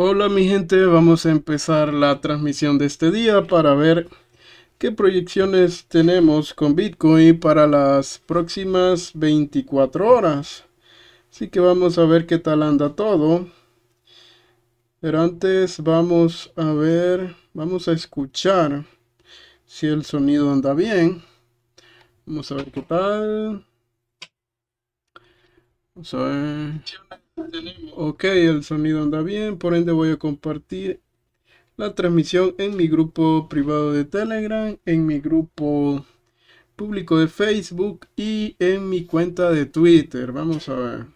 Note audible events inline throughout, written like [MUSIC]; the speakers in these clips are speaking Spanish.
Hola mi gente, vamos a empezar la transmisión de este día para ver qué proyecciones tenemos con Bitcoin para las próximas 24 horas. Así que vamos a ver qué tal anda todo. Pero antes vamos a ver, vamos a escuchar si el sonido anda bien. Vamos a ver qué tal. Vamos a ver. Ok, el sonido anda bien, por ende voy a compartir la transmisión en mi grupo privado de Telegram, en mi grupo público de Facebook y en mi cuenta de Twitter. Vamos a ver.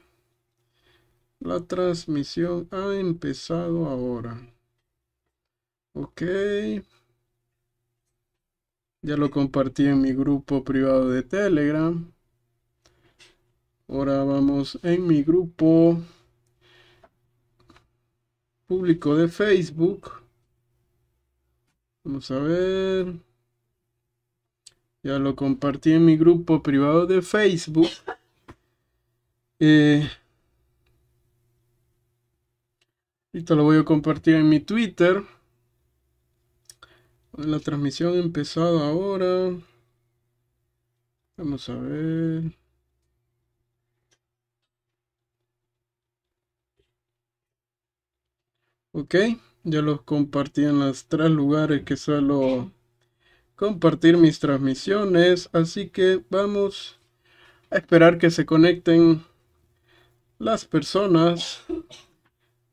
La transmisión ha empezado ahora. Ok. Ya lo compartí en mi grupo privado de Telegram. Ahora vamos en mi grupo público de Facebook. Vamos a ver. Ya lo compartí en mi grupo privado de Facebook. [LAUGHS] Eh, ahorita lo voy a compartir en mi Twitter. La transmisión ha empezado ahora. Vamos a ver. Ok, ya los compartí en los tres lugares que suelo compartir mis transmisiones. Así que vamos a esperar que se conecten las personas.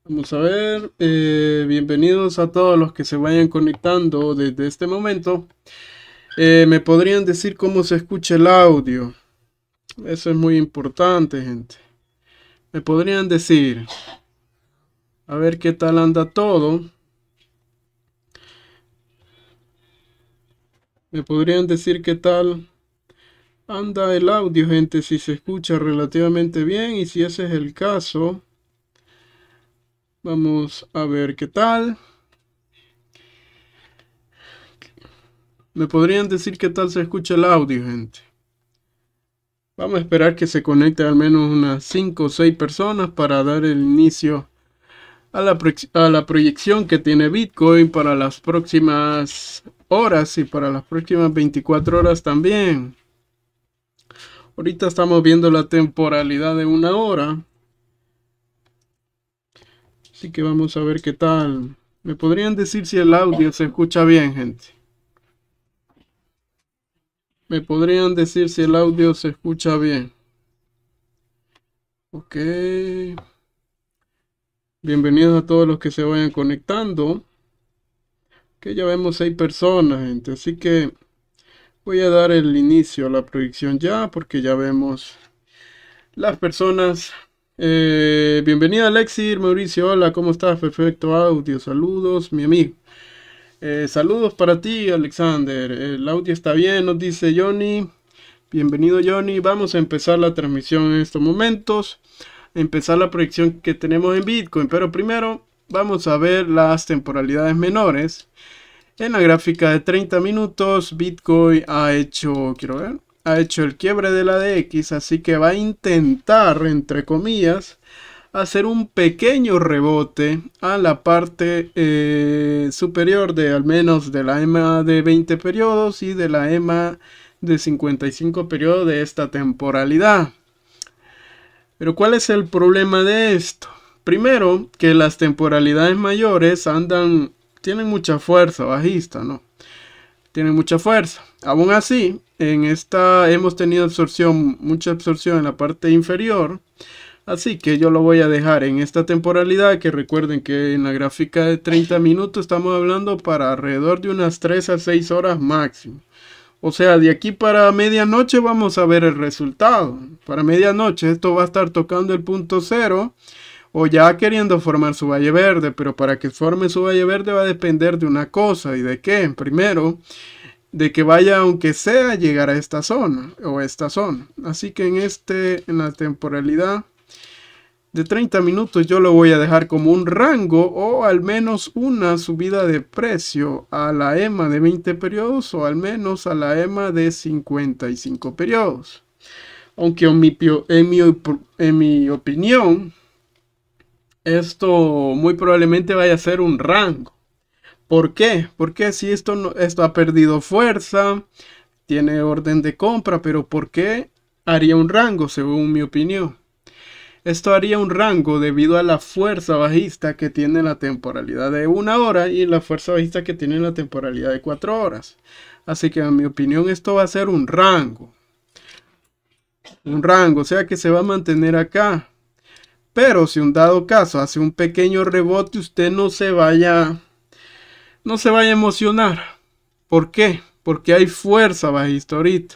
Vamos a ver, eh, bienvenidos a todos los que se vayan conectando desde este momento. Eh, ¿Me podrían decir cómo se escucha el audio? Eso es muy importante, gente. ¿Me podrían decir? A ver qué tal anda todo. Me podrían decir qué tal anda el audio, gente, si se escucha relativamente bien y si ese es el caso. Vamos a ver qué tal. Me podrían decir qué tal se escucha el audio, gente. Vamos a esperar que se conecte al menos unas 5 o 6 personas para dar el inicio a la, la proyección que tiene Bitcoin para las próximas horas y para las próximas 24 horas también. Ahorita estamos viendo la temporalidad de una hora. Así que vamos a ver qué tal. ¿Me podrían decir si el audio se escucha bien, gente? ¿Me podrían decir si el audio se escucha bien? Ok. Bienvenidos a todos los que se vayan conectando. Que ya vemos seis personas, gente. Así que voy a dar el inicio a la proyección ya, porque ya vemos las personas. Eh, bienvenido bienvenida Alexis, Mauricio, hola, ¿cómo estás? Perfecto audio, saludos, mi amigo. Eh, saludos para ti, Alexander. El audio está bien, nos dice Johnny. Bienvenido, Johnny. Vamos a empezar la transmisión en estos momentos empezar la proyección que tenemos en Bitcoin. Pero primero vamos a ver las temporalidades menores. En la gráfica de 30 minutos, Bitcoin ha hecho, quiero ver, ha hecho el quiebre de la DX, así que va a intentar, entre comillas, hacer un pequeño rebote a la parte eh, superior de al menos de la EMA de 20 periodos y de la EMA de 55 periodos de esta temporalidad. Pero ¿cuál es el problema de esto? Primero, que las temporalidades mayores andan, tienen mucha fuerza bajista, ¿no? Tienen mucha fuerza. Aún así, en esta hemos tenido absorción, mucha absorción en la parte inferior. Así que yo lo voy a dejar en esta temporalidad, que recuerden que en la gráfica de 30 minutos estamos hablando para alrededor de unas 3 a 6 horas máximo. O sea, de aquí para medianoche vamos a ver el resultado. Para medianoche esto va a estar tocando el punto cero o ya queriendo formar su valle verde, pero para que forme su valle verde va a depender de una cosa y de qué. Primero, de que vaya aunque sea llegar a esta zona o esta zona. Así que en este, en la temporalidad, de 30 minutos yo lo voy a dejar como un rango o al menos una subida de precio a la EMA de 20 periodos o al menos a la EMA de 55 periodos. Aunque en mi, opinión, esto muy probablemente vaya a ser un rango. ¿Por qué? Porque si esto, esto ha perdido fuerza, tiene orden de compra, pero ¿por qué haría un rango según mi opinión? Esto haría un rango debido a la fuerza bajista que tiene la temporalidad de una hora y la fuerza bajista que tiene la temporalidad de cuatro horas. Así que en mi opinión esto va a ser un rango. Un rango, o sea que se va a mantener acá. Pero si un dado caso hace un pequeño rebote, usted no se vaya, no se vaya a emocionar. ¿Por qué? Porque hay fuerza bajista ahorita.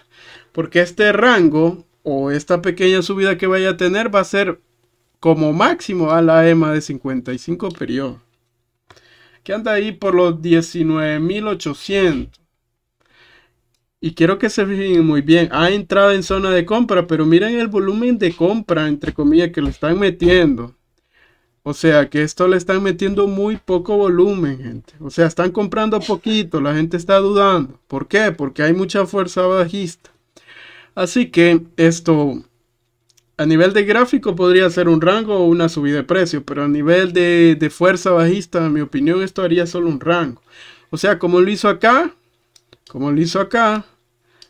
Porque este rango o esta pequeña subida que vaya a tener va a ser como máximo a la EMA de 55 periodos. Que anda ahí por los 19.800. Y quiero que se fijen muy bien. Ha entrado en zona de compra, pero miren el volumen de compra, entre comillas, que le están metiendo. O sea, que esto le están metiendo muy poco volumen, gente. O sea, están comprando poquito, la gente está dudando. ¿Por qué? Porque hay mucha fuerza bajista. Así que esto a nivel de gráfico podría ser un rango o una subida de precio, pero a nivel de, fuerza bajista, en mi opinión, esto haría solo un rango. O sea, como lo hizo acá, como lo hizo acá,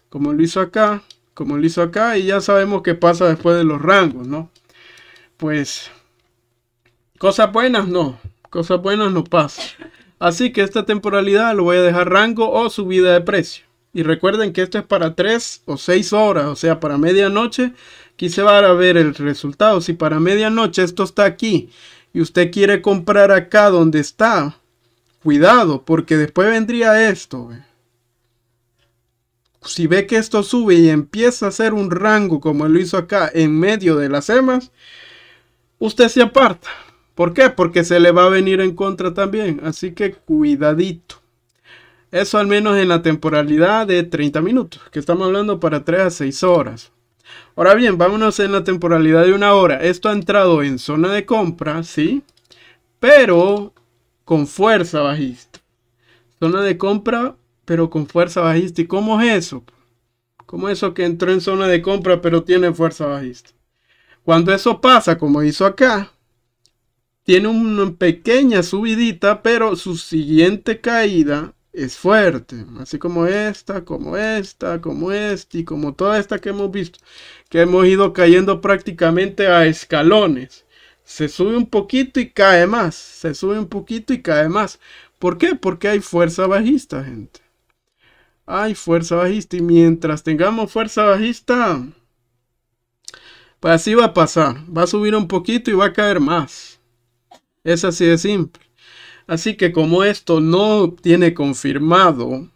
como lo hizo acá, como lo hizo acá, y ya sabemos qué pasa después de los rangos, ¿no? Pues, cosas buenas no, cosas buenas no pasa. Así que esta temporalidad lo voy a dejar rango o subida de precio. Y recuerden que esto es para 3 o 6 horas, o sea, para medianoche. Aquí se va a ver el resultado. Si para medianoche esto está aquí y usted quiere comprar acá donde está, cuidado, porque después vendría esto. Si ve que esto sube y empieza a hacer un rango como lo hizo acá en medio de las EMAs, usted se aparta. ¿Por qué? Porque se le va a venir en contra también. Así que cuidadito. Eso al menos en la temporalidad de 30 minutos, que estamos hablando para 3 a 6 horas. Ahora bien, vámonos en la temporalidad de una hora. Esto ha entrado en zona de compra, ¿sí? Pero con fuerza bajista. Zona de compra, pero con fuerza bajista. ¿Y cómo es eso? ¿Cómo es eso que entró en zona de compra, pero tiene fuerza bajista? Cuando eso pasa, como hizo acá, tiene una pequeña subidita, pero su siguiente caída es fuerte, así como esta, como esta, como esta y como toda esta que hemos visto, que hemos ido cayendo prácticamente a escalones. Se sube un poquito y cae más, se sube un poquito y cae más. ¿Por qué? Porque hay fuerza bajista, gente. Hay fuerza bajista y mientras tengamos fuerza bajista, pues así va a pasar. Va a subir un poquito y va a caer más. Es así de simple. Así que como esto no tiene confirmado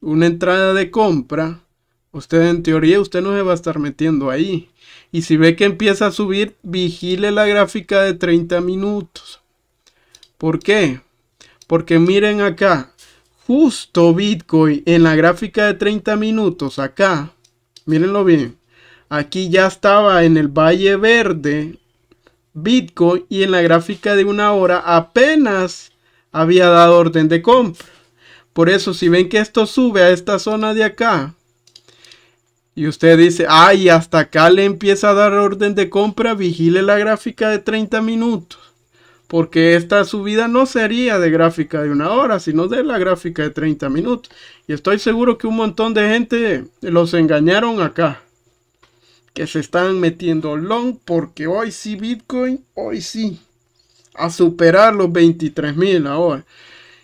una entrada de compra, usted en teoría usted no se va a estar metiendo ahí. Y si ve que empieza a subir, vigile la gráfica de 30 minutos. ¿Por qué? Porque miren acá, justo Bitcoin en la gráfica de 30 minutos, acá, mírenlo bien, aquí ya estaba en el Valle Verde Bitcoin y en la gráfica de una hora apenas había dado orden de compra. Por eso si ven que esto sube a esta zona de acá. Y usted dice, ay, hasta acá le empieza a dar orden de compra, vigile la gráfica de 30 minutos. Porque esta subida no sería de gráfica de una hora, sino de la gráfica de 30 minutos. Y estoy seguro que un montón de gente los engañaron acá. Que se están metiendo long porque hoy sí Bitcoin, hoy sí a superar los 23 mil ahora.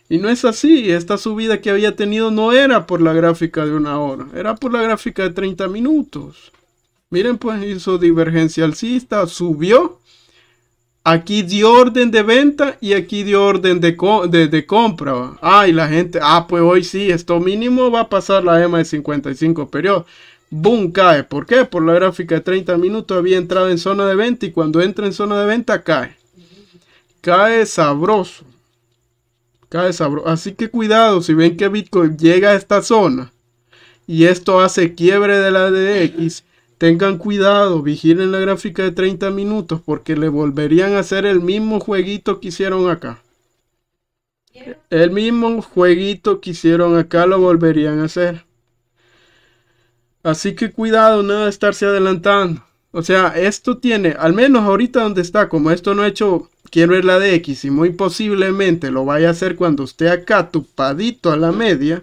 Y no es así, esta subida que había tenido no era por la gráfica de una hora, era por la gráfica de 30 minutos. Miren pues hizo divergencia alcista, subió, aquí dio orden de venta y aquí dio orden de, de, compra. Ah, la gente, ah pues hoy sí, esto mínimo va a pasar la EMA de 55 periodos. Boom, cae. ¿Por qué? Por la gráfica de 30 minutos había entrado en zona de venta y cuando entra en zona de venta cae. Cae sabroso. Cae sabroso. Así que cuidado si ven que Bitcoin llega a esta zona y esto hace quiebre de la DX. Tengan cuidado, vigilen la gráfica de 30 minutos porque le volverían a hacer el mismo jueguito que hicieron acá. El mismo jueguito que hicieron acá lo volverían a hacer. Así que cuidado, no de estarse adelantando. O sea, esto tiene, al menos ahorita donde está, como esto no ha hecho quiero ver la de x y muy posiblemente lo vaya a hacer cuando esté acá tupadito a la media,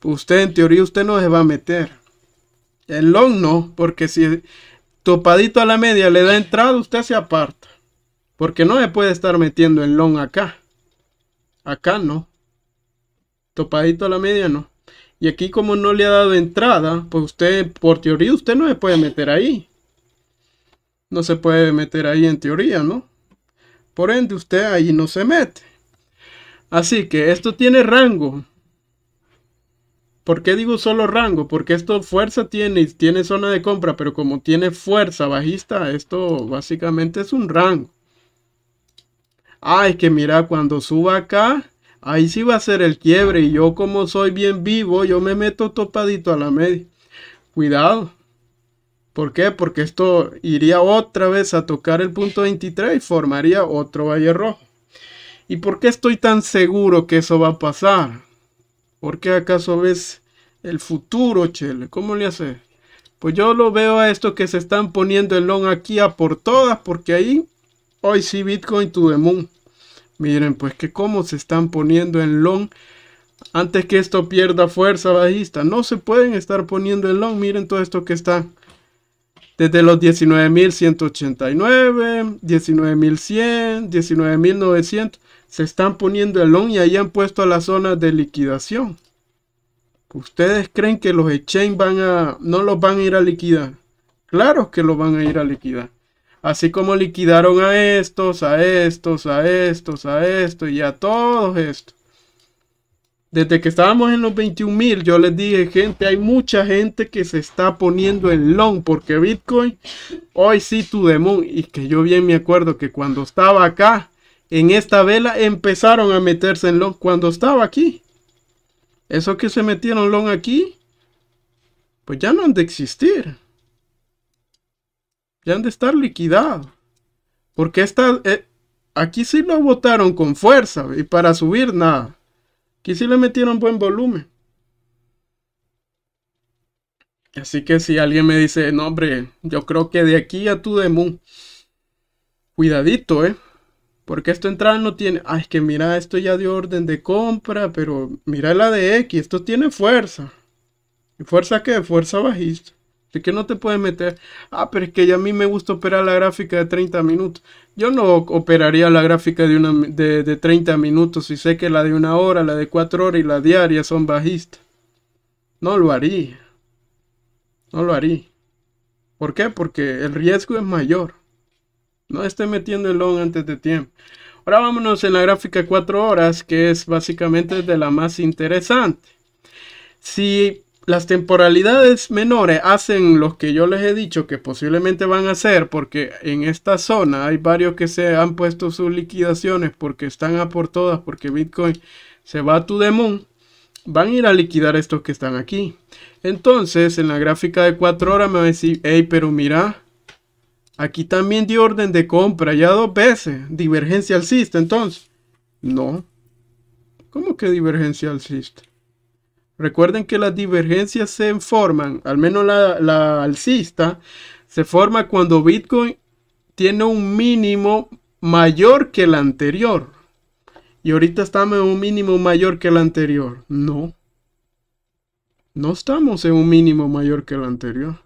pues usted en teoría usted no se va a meter. En long no, porque si topadito a la media le da entrada, usted se aparta. Porque no se puede estar metiendo en long acá. Acá no. Topadito a la media no. Y aquí como no le ha dado entrada, pues usted, por teoría, usted no se puede meter ahí. No se puede meter ahí en teoría, ¿no? Por ende, usted ahí no se mete. Así que esto tiene rango. ¿Por qué digo solo rango? Porque esto fuerza tiene, tiene zona de compra, pero como tiene fuerza bajista, esto básicamente es un rango. Ay, que mira, cuando suba acá, ahí sí va a ser el quiebre. Y yo como soy bien vivo, yo me meto topadito a la media. Cuidado. ¿Por qué? Porque esto iría otra vez a tocar el punto 23 y formaría otro valle rojo. ¿Y por qué estoy tan seguro que eso va a pasar? ¿Por qué acaso ves el futuro, Chele? ¿Cómo le haces? Pues yo lo veo a esto que se están poniendo el long aquí a por todas, porque ahí hoy sí Bitcoin to the moon. Miren, pues que cómo se están poniendo en long antes que esto pierda fuerza bajista. No se pueden estar poniendo en long. Miren todo esto que está desde los 19.189, 19.100, 19.900, se están poniendo el long y ahí han puesto a las zonas de liquidación. ¿Ustedes creen que los exchange van a, no los van a ir a liquidar? Claro que los van a ir a liquidar. Así como liquidaron a estos, a estos, a estos, a estos y a todos estos desde que estábamos en los 21 mil, yo les dije, gente, hay mucha gente que se está poniendo en long porque Bitcoin, hoy sí, tu demon. Y que yo bien me acuerdo que cuando estaba acá, en esta vela, empezaron a meterse en long. Cuando estaba aquí, Eso que se metieron long aquí, pues ya no han de existir. Ya han de estar liquidados. Porque esta, eh, aquí sí lo votaron con fuerza y para subir nada. Que sí le metieron buen volumen. Así que si alguien me dice, no hombre, yo creo que de aquí a tu demo, cuidadito, ¿eh? Porque esto entrar no tiene... Ay, es que mira, esto ya dio orden de compra, pero mira la de X, esto tiene fuerza. ¿Y fuerza qué? Fuerza bajista. De que no te puedes meter. Ah, pero es que a mí me gusta operar la gráfica de 30 minutos. Yo no operaría la gráfica de, una, de, 30 minutos si sé que la de una hora, la de cuatro horas y la diaria son bajistas. No lo haría. No lo haría. ¿Por qué? Porque el riesgo es mayor. No esté metiendo el long antes de tiempo. Ahora vámonos en la gráfica de cuatro horas, que es básicamente de la más interesante. Si las temporalidades menores hacen los que yo les he dicho que posiblemente van a hacer, porque en esta zona hay varios que se han puesto sus liquidaciones porque están a por todas, porque Bitcoin se va a tu demon, van a ir a liquidar estos que están aquí. Entonces, en la gráfica de 4 horas me va a decir, hey, pero mira, aquí también dio orden de compra, ya dos veces, divergencia alcista, entonces. No. ¿Cómo que divergencia alcista? Recuerden que las divergencias se forman, al menos la, alcista, se forma cuando Bitcoin tiene un mínimo mayor que el anterior. Y ahorita estamos en un mínimo mayor que el anterior. No. No estamos en un mínimo mayor que el anterior.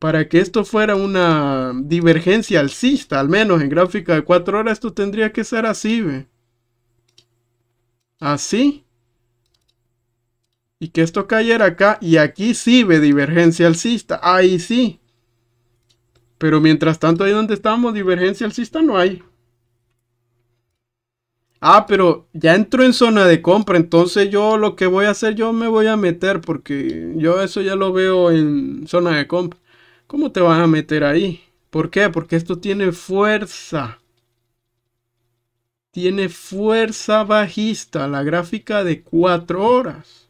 Para que esto fuera una divergencia alcista, al menos en gráfica de 4 horas, esto tendría que ser así, ¿ve? Así y que esto cayera acá y aquí sí ve divergencia alcista, ahí sí. Pero mientras tanto ahí donde estamos divergencia alcista no hay. Ah, pero ya entro en zona de compra, entonces yo lo que voy a hacer, yo me voy a meter porque yo eso ya lo veo en zona de compra. ¿Cómo te vas a meter ahí? ¿Por qué? Porque esto tiene fuerza. Tiene fuerza bajista, la gráfica de 4 horas.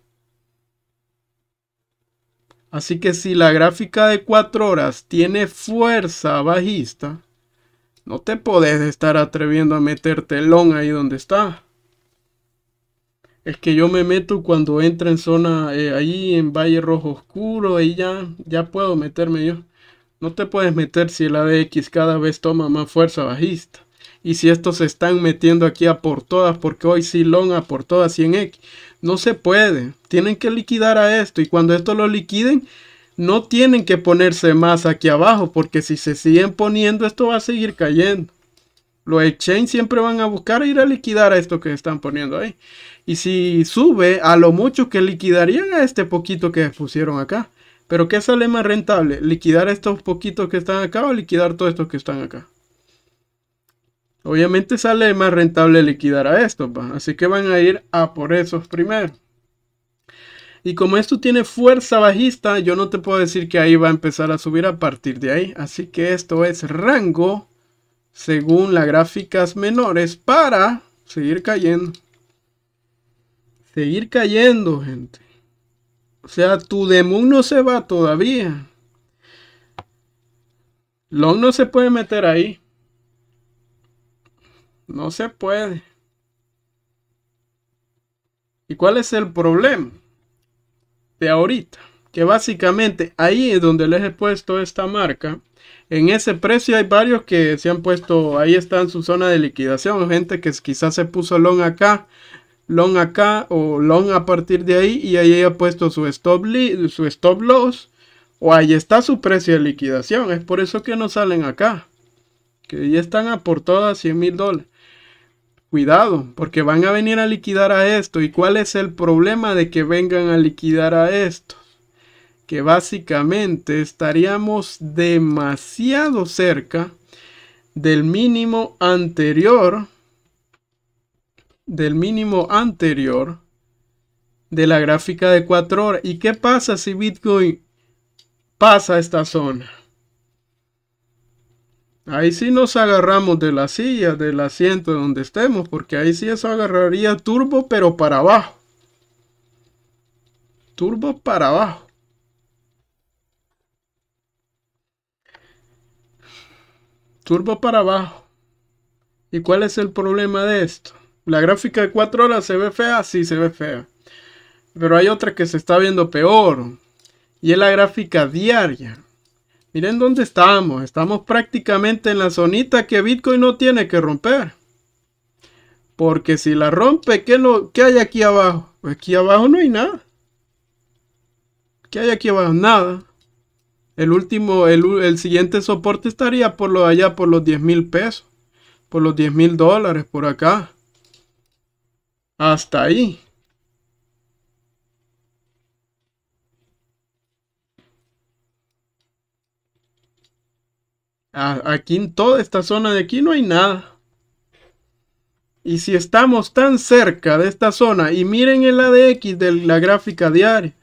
Así que si la gráfica de 4 horas tiene fuerza bajista, no te podés estar atreviendo a meterte long ahí donde está. Es que yo me meto cuando entra en zona, eh, ahí en Valle Rojo Oscuro, ahí ya, ya puedo meterme yo. No te puedes meter si la de X cada vez toma más fuerza bajista. Y si estos se están metiendo aquí a por todas, porque hoy sí long a por todas en x no se puede. Tienen que liquidar a esto. Y cuando esto lo liquiden, no tienen que ponerse más aquí abajo. Porque si se siguen poniendo, esto va a seguir cayendo. Los exchange siempre van a buscar ir a liquidar a esto que están poniendo ahí. Y si sube, a lo mucho que liquidarían a este poquito que pusieron acá. Pero ¿qué sale más rentable? ¿Liquidar estos poquitos que están acá o liquidar todos estos que están acá? Obviamente sale más rentable liquidar a esto. así que van a ir a por esos primero. Y como esto tiene fuerza bajista, yo no te puedo decir que ahí va a empezar a subir a partir de ahí. Así que esto es rango según las gráficas menores para seguir cayendo. Seguir cayendo, gente. O sea, tu Demon no se va todavía. Long no se puede meter ahí. No se puede. ¿Y cuál es el problema de ahorita? Que básicamente ahí es donde les he puesto esta marca. En ese precio hay varios que se han puesto, ahí está en su zona de liquidación. Gente que quizás se puso long acá, long acá o long a partir de ahí y ahí ha puesto su stop, su stop loss. O ahí está su precio de liquidación. Es por eso que no salen acá. Que ya están a por 100 mil dólares cuidado, porque van a venir a liquidar a esto. ¿Y cuál es el problema de que vengan a liquidar a esto? Que básicamente estaríamos demasiado cerca del mínimo anterior, del mínimo anterior de la gráfica de 4 horas. ¿Y qué pasa si Bitcoin pasa esta zona? Ahí sí nos agarramos de la silla, del asiento donde estemos, porque ahí sí eso agarraría turbo, pero para abajo. Turbo para abajo. Turbo para abajo. ¿Y cuál es el problema de esto? La gráfica de 4 horas se ve fea, sí se ve fea. Pero hay otra que se está viendo peor. Y es la gráfica diaria. Miren dónde estamos. Estamos prácticamente en la zonita que Bitcoin no tiene que romper. Porque si la rompe, ¿qué, hay aquí abajo? aquí abajo no hay nada. ¿Qué hay aquí abajo? Nada. El último, el, el siguiente soporte estaría por lo allá, por los 10 mil pesos. Por los 10 mil dólares, por acá. Hasta ahí. aquí en toda esta zona de aquí no hay nada. Y si estamos tan cerca de esta zona y miren el ADX de la gráfica diaria,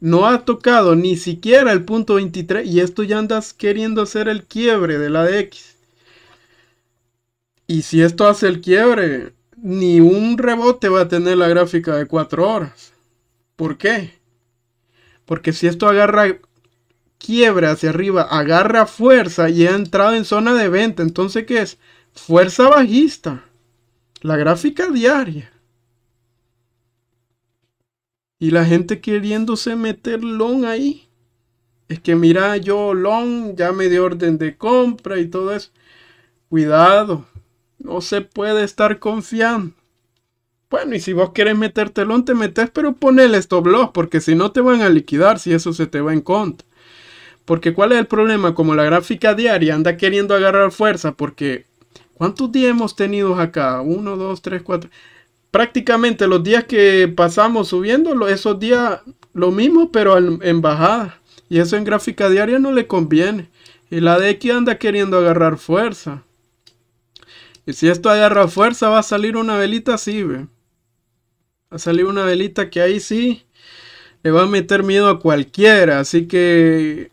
no ha tocado ni siquiera el punto 23 y esto ya andas queriendo hacer el quiebre del ADX. Y si esto hace el quiebre, ni un rebote va a tener la gráfica de 4 horas. ¿Por qué? Porque si esto agarra quiebra hacia arriba, agarra fuerza y ha entrado en zona de venta. Entonces, ¿qué es? Fuerza bajista. La gráfica diaria. Y la gente queriéndose meter long ahí. Es que mira, yo long ya me dio orden de compra y todo eso. Cuidado. No se puede estar confiando. Bueno, y si vos querés meterte long, te metes, pero ponele stop loss, porque si no te van a liquidar si eso se te va en contra. Porque cuál es el problema, como la gráfica diaria anda queriendo agarrar fuerza, porque ¿cuántos días hemos tenido acá? Uno, dos, tres, cuatro. Prácticamente los días que pasamos subiendo, esos días lo mismo, pero en bajada. Y eso en gráfica diaria no le conviene. Y la de que anda queriendo agarrar fuerza. Y si esto agarra fuerza, va a salir una velita así, ve. Va a salir una velita que ahí sí le va a meter miedo a cualquiera. Así que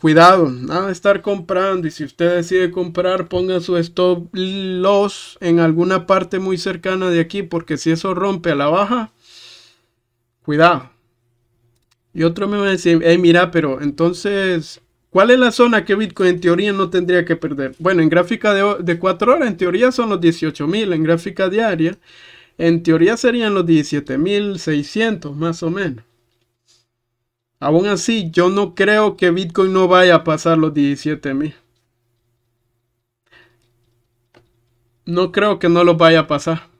cuidado, nada de estar comprando y si usted decide comprar, ponga su stop loss en alguna parte muy cercana de aquí porque si eso rompe a la baja, cuidado. Y otro me va a decir, mira, pero entonces, ¿cuál es la zona que Bitcoin en teoría no tendría que perder? Bueno, en gráfica de, de 4 horas, en teoría son los 18.000, en gráfica diaria, en teoría serían los 17.600 más o menos. Aún así, yo no creo que Bitcoin no vaya a pasar los $17,000. mil. No creo que no lo vaya a pasar.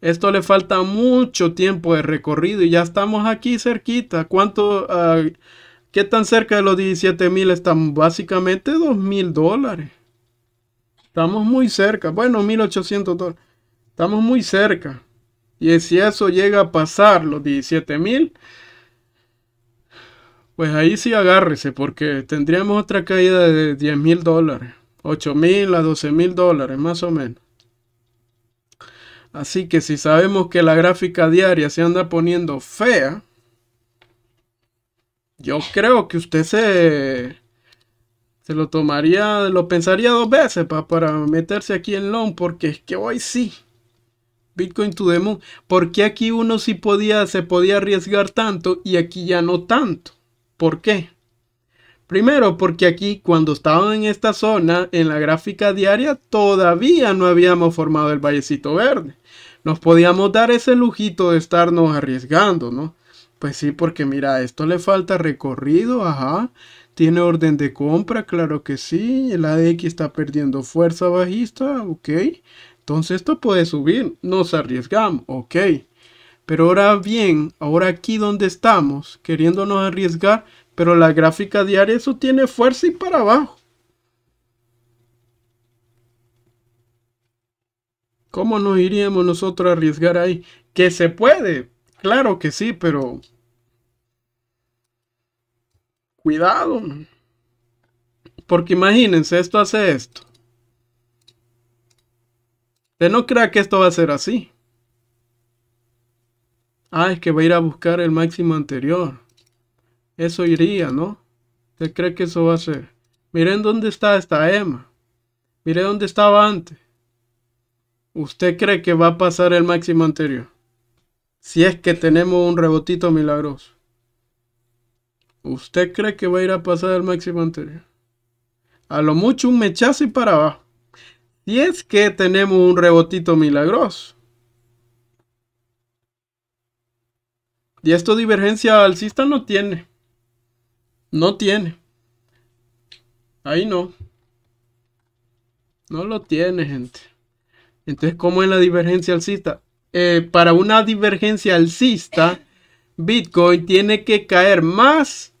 Esto le falta mucho tiempo de recorrido y ya estamos aquí cerquita. ¿Cuánto, ah, qué tan cerca de los $17,000 mil están Básicamente $2,000. mil dólares. Estamos muy cerca. Bueno, 1800 dólares. Estamos muy cerca. Y si eso llega a pasar los 17 mil, pues ahí sí agárrese, porque tendríamos otra caída de 10 mil dólares, 8 mil a 12 mil dólares, más o menos. Así que si sabemos que la gráfica diaria se anda poniendo fea, yo creo que usted se, se lo tomaría, lo pensaría dos veces para meterse aquí en long, porque es que hoy sí. Bitcoin to the moon. Porque aquí uno sí podía, se podía arriesgar tanto y aquí ya no tanto. ¿Por qué? Primero, porque aquí cuando estaban en esta zona, en la gráfica diaria, todavía no habíamos formado el vallecito verde. Nos podíamos dar ese lujito de estarnos arriesgando, ¿no? Pues sí, porque mira, esto le falta recorrido, ajá. Tiene orden de compra, claro que sí. El ADX está perdiendo fuerza bajista, ok. Entonces esto puede subir, nos arriesgamos, ok. Pero ahora bien, ahora aquí donde estamos, queriéndonos arriesgar, pero la gráfica diaria eso tiene fuerza y para abajo. ¿Cómo nos iríamos nosotros a arriesgar ahí? Que se puede, claro que sí, pero cuidado. Porque imagínense, esto hace esto. Usted no crea que esto va a ser así. Ah, es que va a ir a buscar el máximo anterior. Eso iría, ¿no? ¿Usted cree que eso va a ser? Miren dónde está esta EMA. Mire dónde estaba antes. ¿Usted cree que va a pasar el máximo anterior? Si es que tenemos un rebotito milagroso. ¿Usted cree que va a ir a pasar el máximo anterior? A lo mucho un mechazo y para abajo. Si es que tenemos un rebotito milagroso. Y esto divergencia alcista no tiene. No tiene. Ahí no. No lo tiene, gente. Entonces, ¿cómo es la divergencia alcista? Eh, para una divergencia alcista, [LAUGHS] Bitcoin tiene que caer más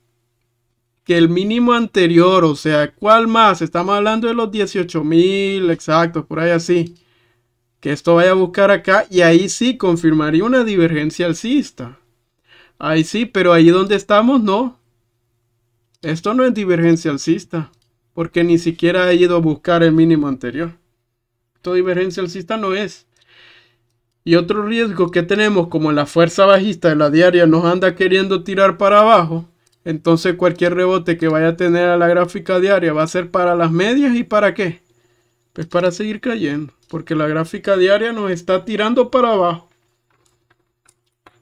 que el mínimo anterior. O sea, ¿cuál más? Estamos hablando de los 18 mil exactos, por ahí así. Que esto vaya a buscar acá y ahí sí confirmaría una divergencia alcista. Ahí sí, pero ahí donde estamos, no. Esto no es divergencia alcista, porque ni siquiera he ido a buscar el mínimo anterior. Esto divergencia alcista no es. Y otro riesgo que tenemos, como la fuerza bajista de la diaria nos anda queriendo tirar para abajo, entonces cualquier rebote que vaya a tener a la gráfica diaria va a ser para las medias y para qué? Pues para seguir cayendo, porque la gráfica diaria nos está tirando para abajo.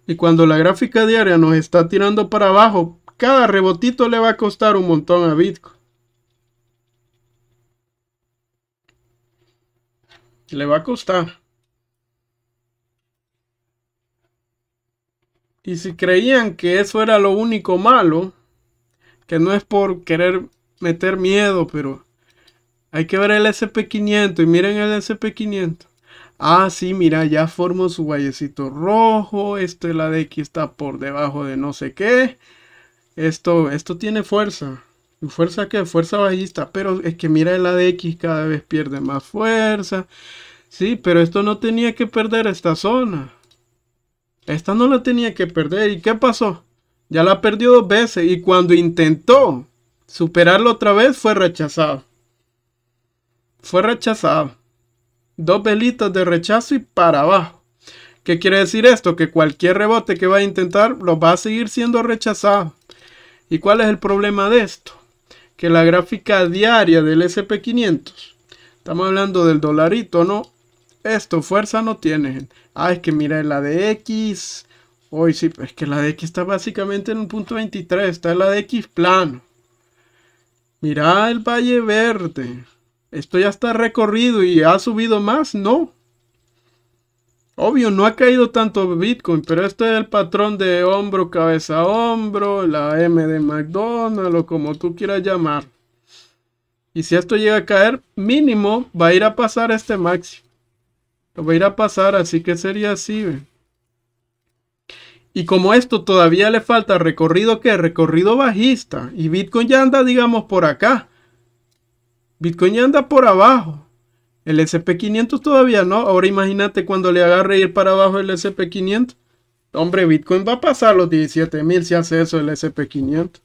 Y cuando la gráfica diaria nos está tirando para abajo, cada rebotito le va a costar un montón a Bitcoin. Le va a costar. Y si creían que eso era lo único malo, que no es por querer meter miedo, pero hay que ver el SP500 y miren el SP500. Ah, sí, mira, ya formó su vallecito rojo. Esto es la de X está por debajo de no sé qué. Esto, esto tiene fuerza. ¿Y ¿Fuerza qué? Fuerza bajista. Pero es que mira, la de X cada vez pierde más fuerza. Sí, pero esto no tenía que perder esta zona. Esta no la tenía que perder. ¿Y qué pasó? Ya la perdió dos veces. Y cuando intentó superarlo otra vez, fue rechazado. Fue rechazado. Dos velitas de rechazo y para abajo. ¿Qué quiere decir esto? Que cualquier rebote que va a intentar lo va a seguir siendo rechazado. ¿Y cuál es el problema de esto? Que la gráfica diaria del SP500, estamos hablando del dolarito, ¿no? Esto fuerza no tiene. Ah, es que mira la de X. Hoy sí, es que la de X está básicamente en un punto 23. Está la de X plano. Mira el Valle Verde. Esto ya está recorrido y ha subido más, no. Obvio, no ha caído tanto Bitcoin, pero este es el patrón de hombro, cabeza hombro, la M de McDonald's o como tú quieras llamar. Y si esto llega a caer, mínimo va a ir a pasar este máximo. Lo va a ir a pasar, así que sería así. Y como esto todavía le falta recorrido que recorrido bajista y Bitcoin ya anda digamos por acá. Bitcoin ya anda por abajo. El SP500 todavía no. Ahora imagínate cuando le agarre ir para abajo el SP500. Hombre, Bitcoin va a pasar los 17.000 si hace eso el SP500.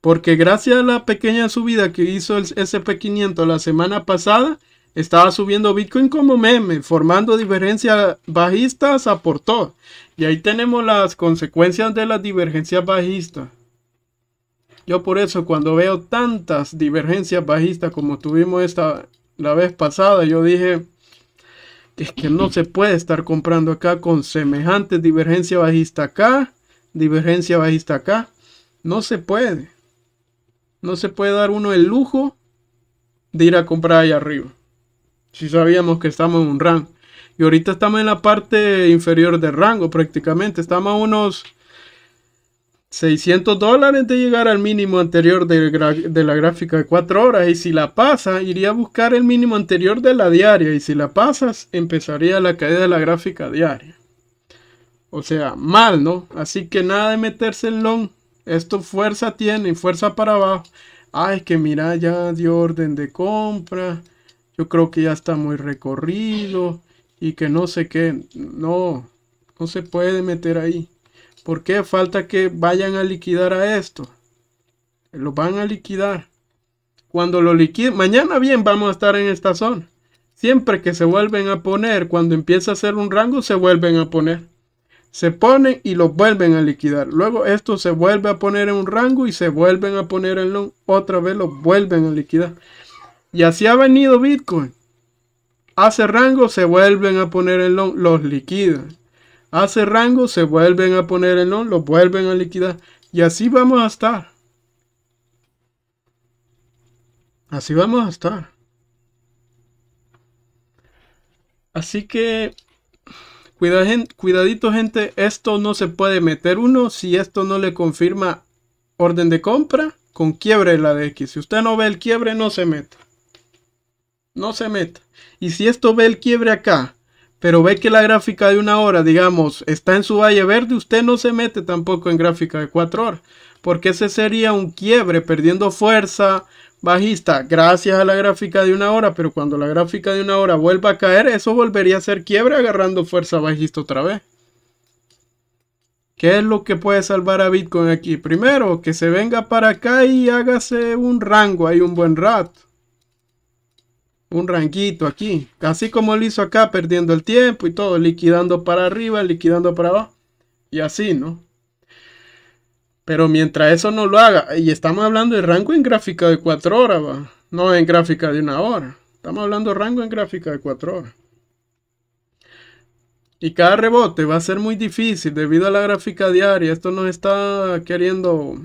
Porque gracias a la pequeña subida que hizo el SP500 la semana pasada, estaba subiendo Bitcoin como meme, formando divergencias bajistas aportó, Y ahí tenemos las consecuencias de las divergencias bajistas. Yo por eso cuando veo tantas divergencias bajistas como tuvimos esta la vez pasada, yo dije es que no se puede estar comprando acá con semejantes divergencia bajista acá, divergencia bajista acá. No se puede. No se puede dar uno el lujo de ir a comprar allá arriba. Si sabíamos que estamos en un rango. Y ahorita estamos en la parte inferior del rango prácticamente. Estamos a unos 600 dólares de llegar al mínimo anterior de, la gráfica de 4 horas y si la pasa iría a buscar el mínimo anterior de la diaria y si la pasas empezaría la caída de la gráfica diaria. O sea, mal, ¿no? Así que nada de meterse en long. Esto fuerza tiene fuerza para abajo. Ay, que mira, ya dio orden de compra. Yo creo que ya está muy recorrido y que no sé qué. No, no se puede meter ahí. ¿Por qué? Falta que vayan a liquidar a esto. Lo van a liquidar. Cuando lo liquiden, mañana bien vamos a estar en esta zona. Siempre que se vuelven a poner, cuando empieza a ser un rango, se vuelven a poner. Se ponen y lo vuelven a liquidar. Luego esto se vuelve a poner en un rango y se vuelven a poner en long. Otra vez lo vuelven a liquidar. Y así ha venido Bitcoin. Hace rango, se vuelven a poner en long, los liquidan hace rango, se vuelven a poner el non, lo vuelven a liquidar. Y así vamos a estar. Así vamos a estar. Así que, cuidadito gente, esto no se puede meter uno si esto no le confirma orden de compra con quiebre la de X. Si usted no ve el quiebre, no se meta. No se meta. Y si esto ve el quiebre acá, pero ve que la gráfica de una hora, digamos, está en su valle verde, usted no se mete tampoco en gráfica de cuatro horas, porque ese sería un quiebre, perdiendo fuerza bajista gracias a la gráfica de una hora, pero cuando la gráfica de una hora vuelva a caer, eso volvería a ser quiebre agarrando fuerza bajista otra vez. ¿Qué es lo que puede salvar a Bitcoin aquí? Primero, que se venga para acá y hágase un rango, ahí un buen rato un ranguito aquí, así como lo hizo acá, perdiendo el tiempo y todo, liquidando para arriba, liquidando para abajo, y así, ¿no? Pero mientras eso no lo haga, y estamos hablando de rango en gráfica de 4 horas, no en gráfica de una hora, estamos hablando de rango en gráfica de 4 horas. Y cada rebote va a ser muy difícil debido a la gráfica diaria. Esto nos está queriendo.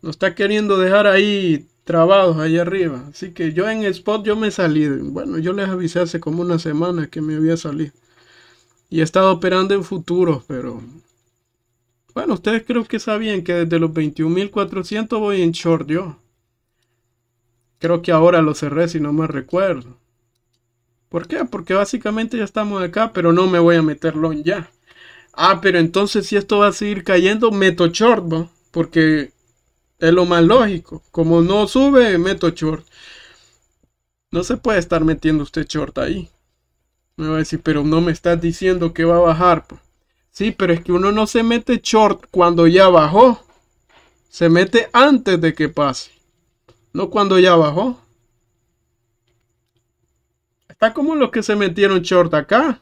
Nos está queriendo dejar ahí trabados ahí arriba. Así que yo en spot yo me salí. Bueno, yo les avisé hace como una semana que me había salido. Y he estado operando en futuros, pero... Bueno, ustedes creo que sabían que desde los 21.400 voy en short yo. Creo que ahora lo cerré si no me recuerdo. ¿Por qué? Porque básicamente ya estamos acá, pero no me voy a meter long ya. Ah, pero entonces si esto va a seguir cayendo, meto short, ¿no? Porque es lo más lógico. Como no sube, meto short. No se puede estar metiendo usted short ahí. Me va a decir, pero no me estás diciendo que va a bajar. Sí, pero es que uno no se mete short cuando ya bajó. Se mete antes de que pase. No cuando ya bajó. Está como los que se metieron short acá.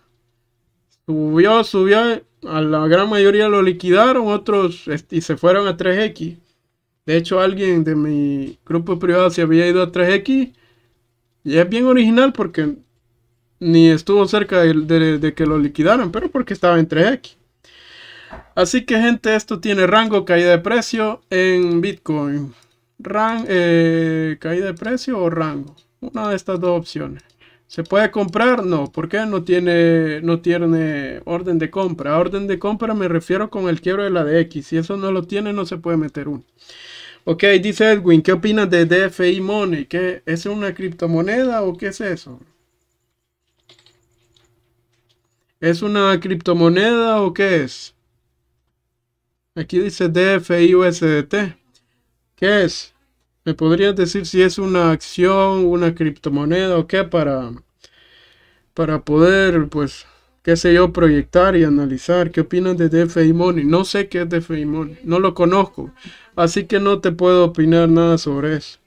Subió, subió. A la gran mayoría lo liquidaron. Otros este, y se fueron a 3X. De hecho, alguien de mi grupo privado se había ido a 3X y es bien original porque ni estuvo cerca de, que lo liquidaran, pero porque estaba en 3X. Así que gente, esto tiene rango caída de precio en Bitcoin. Eh, caída de precio o rango. Una de estas dos opciones. ¿Se puede comprar? No, porque no tiene, no tiene orden de compra. orden de compra me refiero con el quiebro de la de X. Si eso no lo tiene, no se puede meter uno. Ok, dice Edwin, ¿qué opinas de DFI Money? ¿Qué, ¿Es una criptomoneda o qué es eso? ¿Es una criptomoneda o qué es? Aquí dice DFI USDT. ¿Qué es? ¿Me podrías decir si es una acción, una criptomoneda o qué para, para poder, pues, qué sé yo, proyectar y analizar? ¿Qué opinas de DFI Money? No sé qué es DFI Money, no lo conozco. Así que no te puedo opinar nada sobre eso.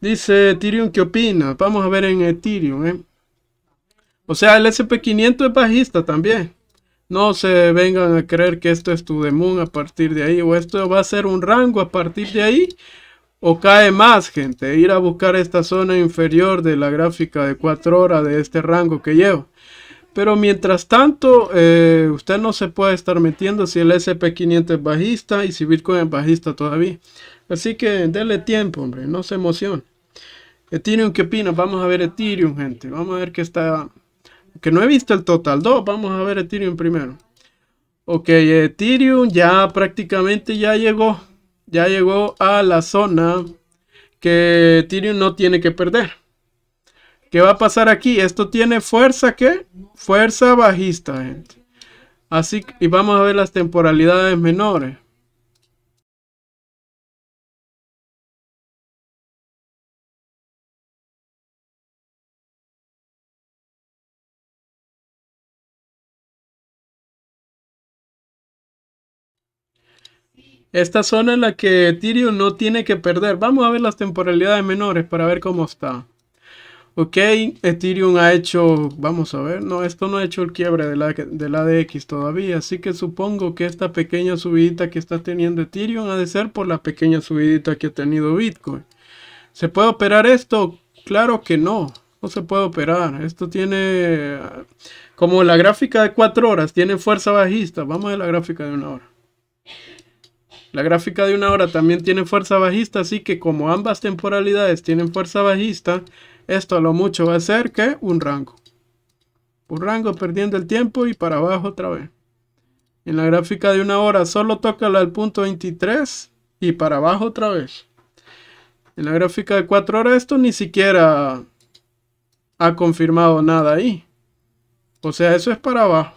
Dice Ethereum, ¿qué opina? Vamos a ver en Ethereum. ¿eh? O sea, el SP500 es bajista también. No se vengan a creer que esto es tu demon a partir de ahí. O esto va a ser un rango a partir de ahí. O cae más, gente. Ir a buscar esta zona inferior de la gráfica de 4 horas de este rango que llevo. Pero mientras tanto, eh, usted no se puede estar metiendo si el SP500 es bajista y si Bitcoin es bajista todavía. Así que déle tiempo, hombre, no se emocione. Ethereum, ¿qué opina? Vamos a ver Ethereum, gente. Vamos a ver qué está... Que no he visto el total 2, vamos a ver Ethereum primero. Ok, Ethereum ya prácticamente ya llegó. Ya llegó a la zona que Ethereum no tiene que perder. ¿Qué va a pasar aquí? Esto tiene fuerza, ¿qué? Fuerza bajista, gente. Así, y vamos a ver las temporalidades menores. Esta zona en la que Tyrion no tiene que perder. Vamos a ver las temporalidades menores para ver cómo está. Ok, Ethereum ha hecho, vamos a ver, no, esto no ha hecho el quiebre de la, de la ADX todavía, así que supongo que esta pequeña subidita que está teniendo Ethereum ha de ser por la pequeña subidita que ha tenido Bitcoin. ¿Se puede operar esto? Claro que no, no se puede operar. Esto tiene, como la gráfica de 4 horas, tiene fuerza bajista. Vamos a ver la gráfica de una hora. La gráfica de una hora también tiene fuerza bajista, así que como ambas temporalidades tienen fuerza bajista, esto a lo mucho va a ser que un rango. Un rango perdiendo el tiempo y para abajo otra vez. En la gráfica de una hora solo toca la del punto 23 y para abajo otra vez. En la gráfica de 4 horas esto ni siquiera ha confirmado nada ahí. O sea, eso es para abajo.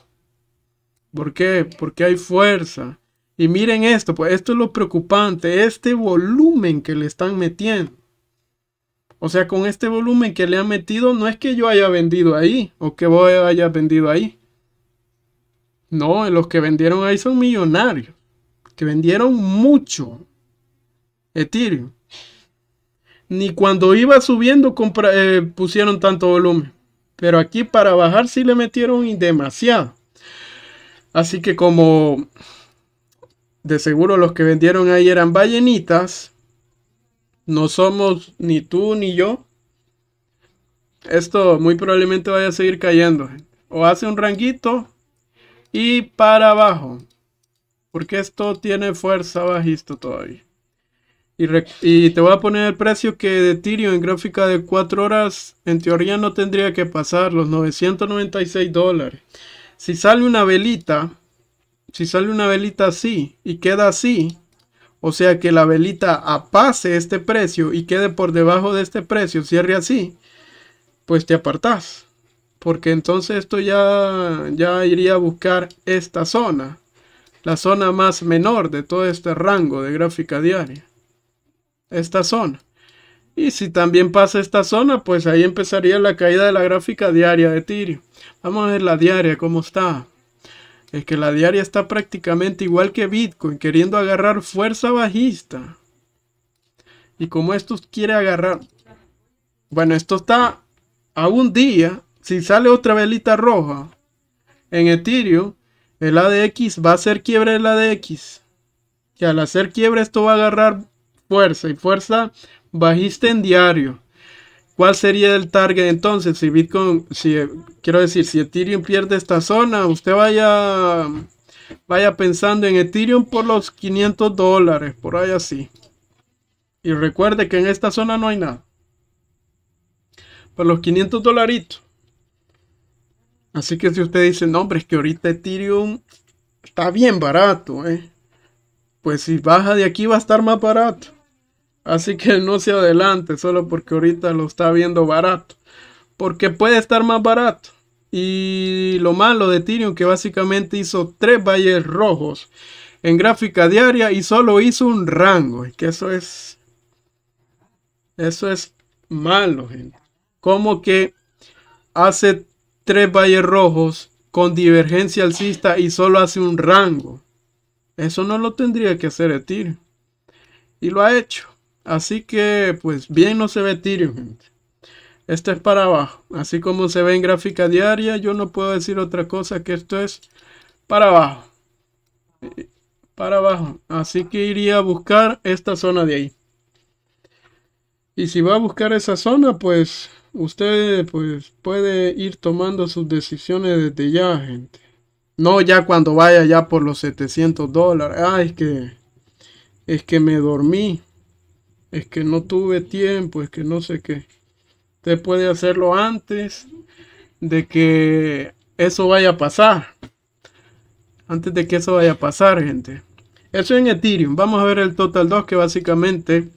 ¿Por qué? Porque hay fuerza. Y miren esto, pues esto es lo preocupante, este volumen que le están metiendo. O sea, con este volumen que le han metido, no es que yo haya vendido ahí o que vos hayas vendido ahí. No, los que vendieron ahí son millonarios, que vendieron mucho Ethereum. Ni cuando iba subiendo compra, eh, pusieron tanto volumen. Pero aquí para bajar sí le metieron demasiado. Así que como de seguro los que vendieron ahí eran ballenitas, no somos ni tú ni yo, esto muy probablemente vaya a seguir cayendo. O hace un ranguito y para abajo. Porque esto tiene fuerza bajista todavía. Y, te voy a poner el precio que de tirio en gráfica de 4 horas en teoría no tendría que pasar los 996 dólares. Si sale una velita, si sale una velita así y queda así, o sea que la velita apase este precio y quede por debajo de este precio, cierre así, pues te apartas. Porque entonces esto ya, ya iría a buscar esta zona, la zona más menor de todo este rango de gráfica diaria. Esta zona. Y si también pasa esta zona, pues ahí empezaría la caída de la gráfica diaria de Tirio. Vamos a ver la diaria, cómo está. Es que la diaria está prácticamente igual que Bitcoin, queriendo agarrar fuerza bajista. Y como esto quiere agarrar... Bueno, esto está a un día. Si sale otra velita roja en Ethereum, el ADX va a hacer quiebre el ADX. Y al hacer quiebre esto va a agarrar fuerza y fuerza bajista en diario. ¿Cuál sería el target entonces? Si Bitcoin, si quiero decir, si Ethereum pierde esta zona, usted vaya, vaya pensando en Ethereum por los 500 dólares, por ahí así. Y recuerde que en esta zona no hay nada. Por los 500 dolaritos. Así que si usted dice, no, hombre, es que ahorita Ethereum está bien barato, ¿eh? Pues si baja de aquí va a estar más barato. Así que no se adelante solo porque ahorita lo está viendo barato. Porque puede estar más barato. Y lo malo de Ethereum que básicamente hizo tres valles rojos en gráfica diaria y solo hizo un rango. Y que eso es... Eso es malo, gente. Como que hace tres valles rojos con divergencia alcista y solo hace un rango. Eso no lo tendría que hacer Ethereum. Y lo ha hecho. Así que, pues bien no se ve Ethereum, gente. es para abajo. Así como se ve en gráfica diaria, yo no puedo decir otra cosa que esto es para abajo. Para abajo. Así que iría a buscar esta zona de ahí. Y si va a buscar esa zona, pues usted pues, puede ir tomando sus decisiones desde ya, gente. No ya cuando vaya ya por los 700 dólares. Ah, es que, es que me dormí es que no tuve tiempo, es que no sé qué. Usted puede hacerlo antes de que eso vaya a pasar. Antes de que eso vaya a pasar, gente. Eso en Ethereum. Vamos a ver el Total 2 que básicamente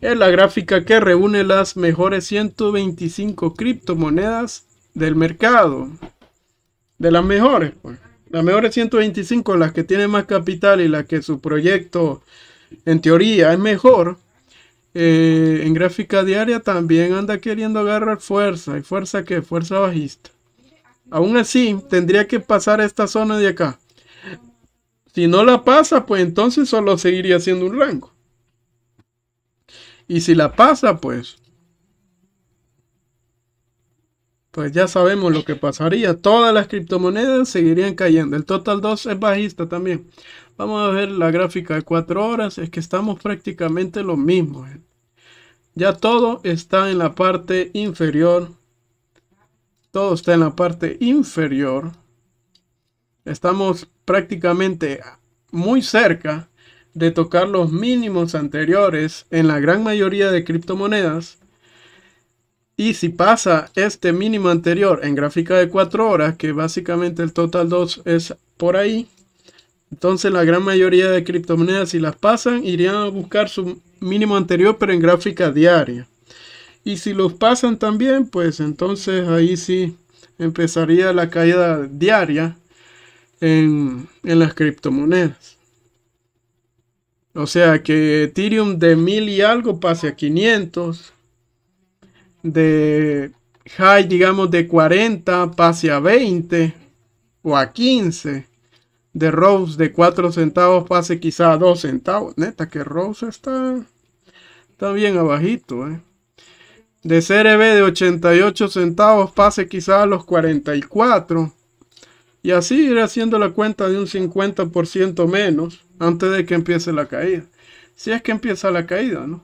es la gráfica que reúne las mejores 125 criptomonedas del mercado. De las mejores, pues. Las mejores 125, las que tienen más capital y las que su proyecto en teoría es mejor, eh, en gráfica diaria también anda queriendo agarrar fuerza. ¿Y fuerza que Fuerza bajista. Aún así, tendría que pasar esta zona de acá. Si no la pasa, pues entonces solo seguiría siendo un rango. Y si la pasa, pues pues ya sabemos lo que pasaría. Todas las criptomonedas seguirían cayendo. El Total 2 es bajista también. Vamos a ver la gráfica de 4 horas. Es que estamos prácticamente lo mismo. Ya todo está en la parte inferior. Todo está en la parte inferior. Estamos prácticamente muy cerca de tocar los mínimos anteriores en la gran mayoría de criptomonedas y si pasa este mínimo anterior en gráfica de 4 horas, que básicamente el total 2 es por ahí, entonces la gran mayoría de criptomonedas si las pasan irían a buscar su mínimo anterior pero en gráfica diaria. Y si los pasan también, pues entonces ahí sí empezaría la caída diaria en, en las criptomonedas. O sea que Ethereum de 1000 y algo pase a 500 de high, digamos, de 40 pase a 20 o a 15. De Rose de 4 centavos pase quizá a 2 centavos. Neta, que Rose está, bien abajito. Eh. De CRB de 88 centavos pase quizá a los 44. Y así ir haciendo la cuenta de un 50% menos antes de que empiece la caída. Si es que empieza la caída, ¿no?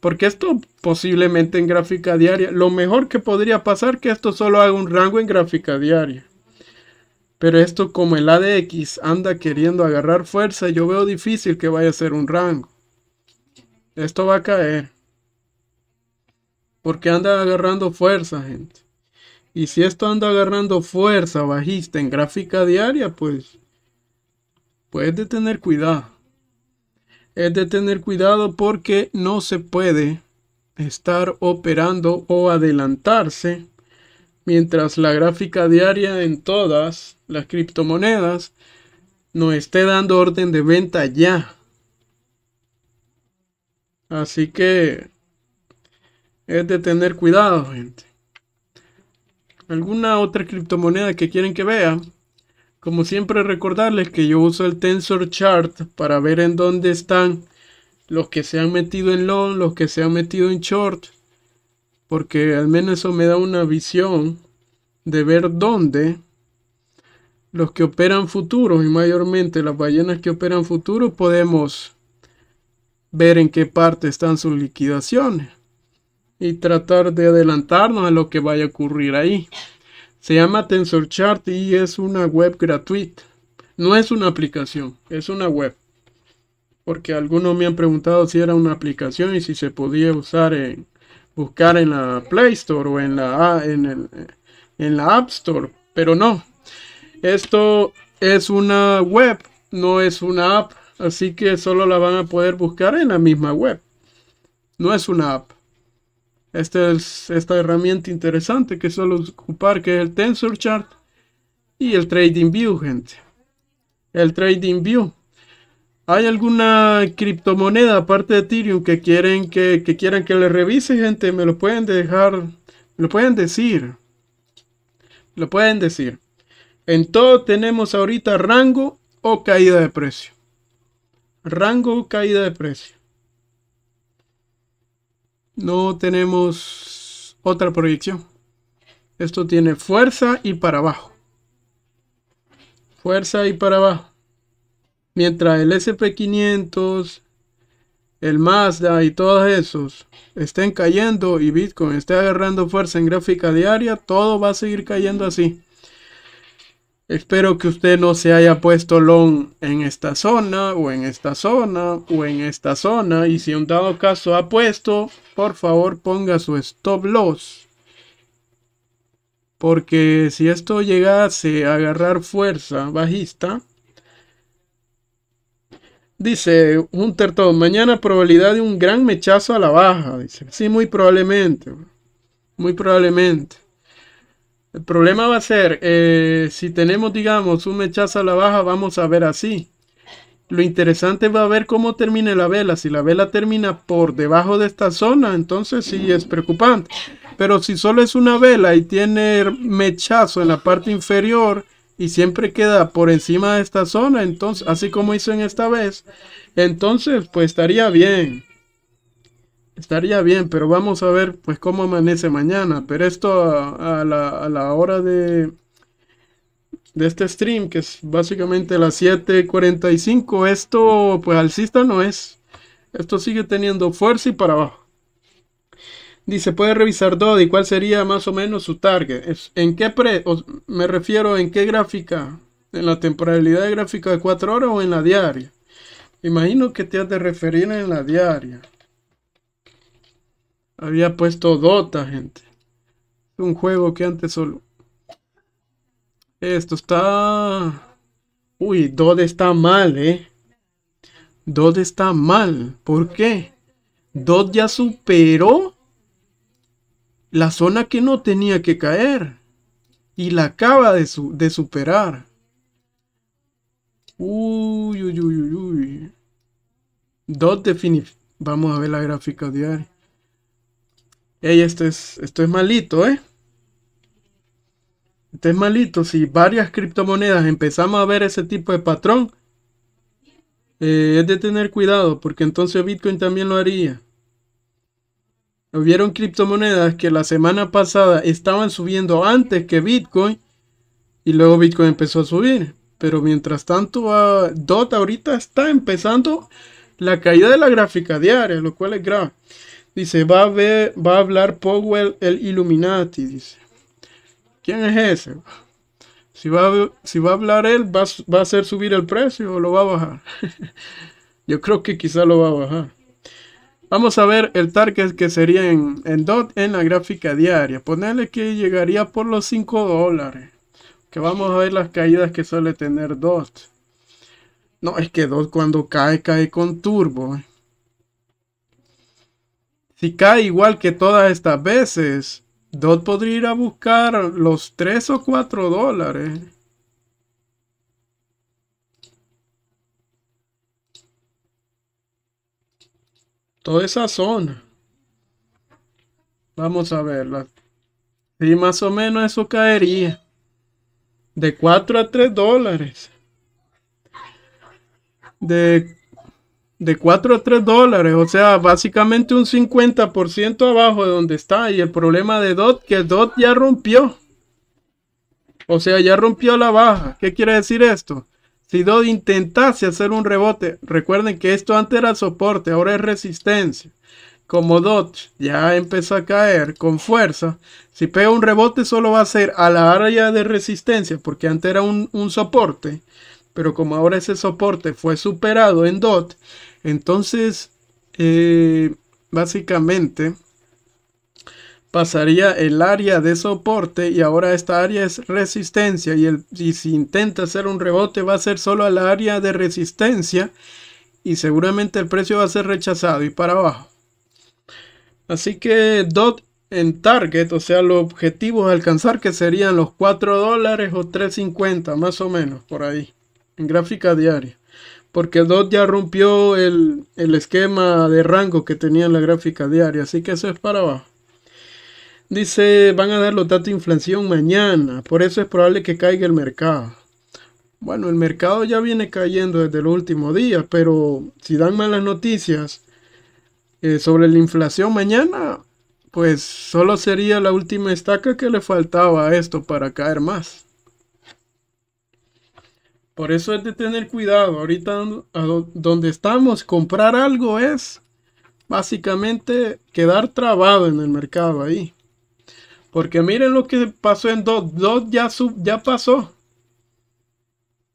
porque esto posiblemente en gráfica diaria, lo mejor que podría pasar que esto solo haga un rango en gráfica diaria. Pero esto como el ADX anda queriendo agarrar fuerza, yo veo difícil que vaya a ser un rango. Esto va a caer. Porque anda agarrando fuerza, gente. Y si esto anda agarrando fuerza bajista en gráfica diaria, pues puedes tener cuidado es de tener cuidado porque no se puede estar operando o adelantarse mientras la gráfica diaria en todas las criptomonedas no esté dando orden de venta ya. Así que es de tener cuidado, gente. ¿Alguna otra criptomoneda que quieren que vea? Como siempre recordarles que yo uso el Tensor Chart para ver en dónde están los que se han metido en long, los que se han metido en short, porque al menos eso me da una visión de ver dónde los que operan futuros y mayormente las ballenas que operan futuros podemos ver en qué parte están sus liquidaciones y tratar de adelantarnos a lo que vaya a ocurrir ahí. Se llama TensorChart y es una web gratuita. No es una aplicación, es una web. Porque algunos me han preguntado si era una aplicación y si se podía usar en buscar en la Play Store o en la, ah, en el, en la App Store. Pero no. Esto es una web, no es una app. Así que solo la van a poder buscar en la misma web. No es una app. Esta es esta herramienta interesante que suelo ocupar, que es el Chart y el Trading View gente. El Trading View. ¿Hay alguna criptomoneda aparte de Ethereum que quieren que, quieran que le revise, gente? Me lo pueden dejar, me lo pueden decir. lo pueden decir. En todo tenemos ahorita rango o caída de precio. Rango o caída de precio. No tenemos otra proyección. Esto tiene fuerza y para abajo. Fuerza y para abajo. Mientras el SP500, el Mazda y todos esos estén cayendo y Bitcoin esté agarrando fuerza en gráfica diaria, todo va a seguir cayendo así. Espero que usted no se haya puesto long en esta zona o en esta zona o en esta zona. Y si en dado caso ha puesto, por favor ponga su stop loss. Porque si esto llegase a agarrar fuerza bajista, dice Hunter Todd, mañana probabilidad de un gran mechazo a la baja. Dice, sí, muy probablemente. Muy probablemente. El problema va a ser, eh, si tenemos, digamos, un mechazo a la baja, vamos a ver así. Lo interesante va a ver cómo termina la vela. Si la vela termina por debajo de esta zona, entonces sí es preocupante. Pero si solo es una vela y tiene mechazo en la parte inferior y siempre queda por encima de esta zona, entonces, así como hizo en esta vez, entonces pues estaría bien. Estaría bien, pero vamos a ver pues cómo amanece mañana. Pero esto a, la, a la, hora de, de este stream, que es básicamente las 7.45, esto pues alcista no es. Esto sigue teniendo fuerza y para abajo. Dice, puede revisar Dodi, ¿cuál sería más o menos su target? ¿En qué pre, me refiero, en qué gráfica? ¿En la temporalidad de gráfica de 4 horas o en la diaria? Imagino que te has de referir en la diaria. Había puesto Dota, gente. Un juego que antes solo. Esto está. Uy, ¿dónde está mal, eh. Dota está mal. ¿Por qué? Dot ya superó la zona que no tenía que caer. Y la acaba de, superar. Uy, uy, uy, uy. Dot defini. Vamos a ver la gráfica diaria esto es, esto es malito, ¿eh? Esto es malito. Si varias criptomonedas empezamos a ver ese tipo de patrón, eh, es de tener cuidado, porque entonces Bitcoin también lo haría. Hubieron criptomonedas que la semana pasada estaban subiendo antes que Bitcoin y luego Bitcoin empezó a subir. Pero mientras tanto, ah, DOT ahorita está empezando la caída de la gráfica diaria, lo cual es grave. Dice, va a, ver, va a hablar Powell el Illuminati, dice. ¿Quién es ese? Si va, a, si va a hablar él, va, a hacer subir el precio o lo va a bajar? [LAUGHS] Yo creo que quizá lo va a bajar. Vamos a ver el target que sería en, en DOT en la gráfica diaria. Ponerle que llegaría por los 5 dólares. Que vamos a ver las caídas que suele tener DOT. No, es que DOT cuando cae, cae con turbo. Eh. Si cae igual que todas estas veces, Dot podría ir a buscar los 3 o 4 dólares. Toda esa zona. Vamos a verla. Sí, más o menos eso caería. De 4 a 3 dólares. De de 4 a 3 dólares, o sea, básicamente un 50% abajo de donde está. Y el problema de DOT, que DOT ya rompió. O sea, ya rompió la baja. ¿Qué quiere decir esto? Si DOT intentase hacer un rebote, recuerden que esto antes era soporte, ahora es resistencia. Como DOT ya empezó a caer con fuerza, si pega un rebote solo va a ser a la área de resistencia, porque antes era un, soporte. Pero como ahora ese soporte fue superado en DOT, entonces, eh, básicamente pasaría el área de soporte y ahora esta área es resistencia y, si intenta hacer un rebote va a ser solo al área de resistencia y seguramente el precio va a ser rechazado y para abajo. Así que DOT en target, o sea, los objetivos a alcanzar que serían los 4 dólares o 3.50 más o menos por ahí en gráfica diaria porque DOT ya rompió el, esquema de rango que tenía en la gráfica diaria, así que eso es para abajo. Dice, van a dar los datos de inflación mañana, por eso es probable que caiga el mercado. Bueno, el mercado ya viene cayendo desde el último día, pero si dan malas noticias eh, sobre la inflación mañana, pues solo sería la última estaca que le faltaba a esto para caer más. Por eso es de tener cuidado. Ahorita donde estamos, comprar algo es básicamente quedar trabado en el mercado ahí. Porque miren lo que pasó en DOT. DOT ya, sub, ya pasó.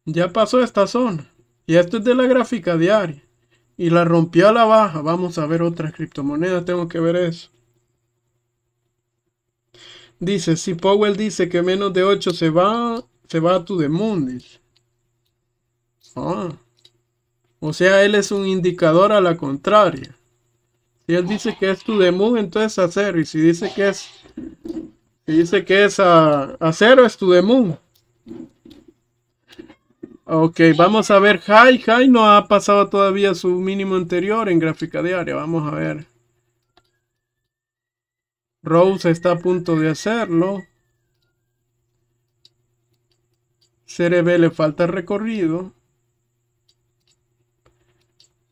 Ya pasó esta zona. Y esto es de la gráfica diaria. Y la rompió a la baja. Vamos a ver otras criptomonedas. Tengo que ver eso. Dice, si Powell dice que menos de 8 se va, se va a tu demundis. Ah. O sea, él es un indicador a la contraria. Si él dice que es tu demo, entonces a cero. Y si dice que es. dice que es a, a cero, es tu demo. Ok, vamos a ver. High, High no ha pasado todavía su mínimo anterior en gráfica diaria. Vamos a ver. Rose está a punto de hacerlo. Cerebe le falta recorrido.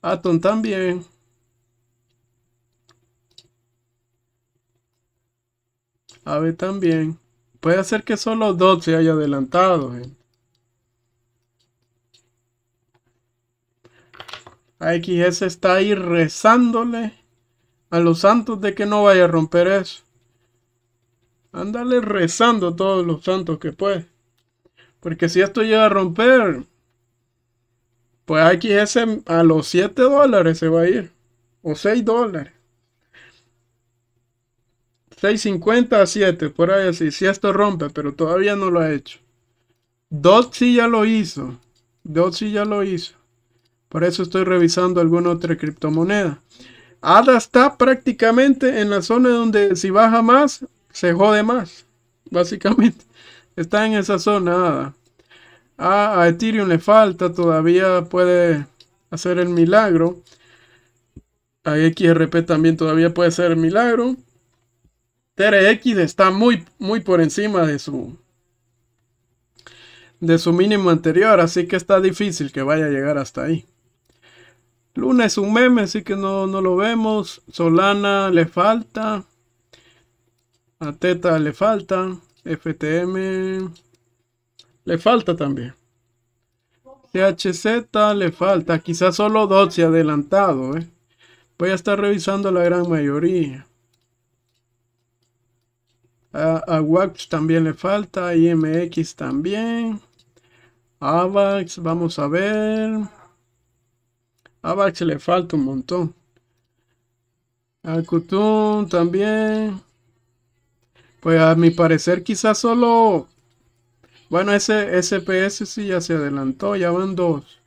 Atom también. Ave también. Puede ser que solo dos se haya adelantado, gente. AXS está ahí rezándole a los santos de que no vaya a romper eso. Ándale rezando a todos los santos que puede. Porque si esto llega a romper, pues aquí ese a los 7 dólares se va a ir. O 6 dólares. 6.50 a 7, por ahí así. Si esto rompe, pero todavía no lo ha hecho. Dot sí ya lo hizo. Dot sí ya lo hizo. Por eso estoy revisando alguna otra criptomoneda. ADA está prácticamente en la zona donde si baja más, se jode más. Básicamente. Está en esa zona ADA. Ah, a Ethereum le falta, todavía puede hacer el milagro. A XRP también todavía puede hacer el milagro. TRX está muy, muy por encima de su, de su mínimo anterior, así que está difícil que vaya a llegar hasta ahí. Luna es un meme, así que no, no lo vemos. Solana le falta. A Teta le falta. FTM le falta también. THZ le falta, quizás solo 12 adelantado. ¿eh? Voy a estar revisando la gran mayoría. A, también le falta, IMX también. AVAX, vamos a ver. AVAX le falta un montón. A Kutun también. Pues a mi parecer quizás solo bueno, ese SPS sí ya se adelantó, ya van dos.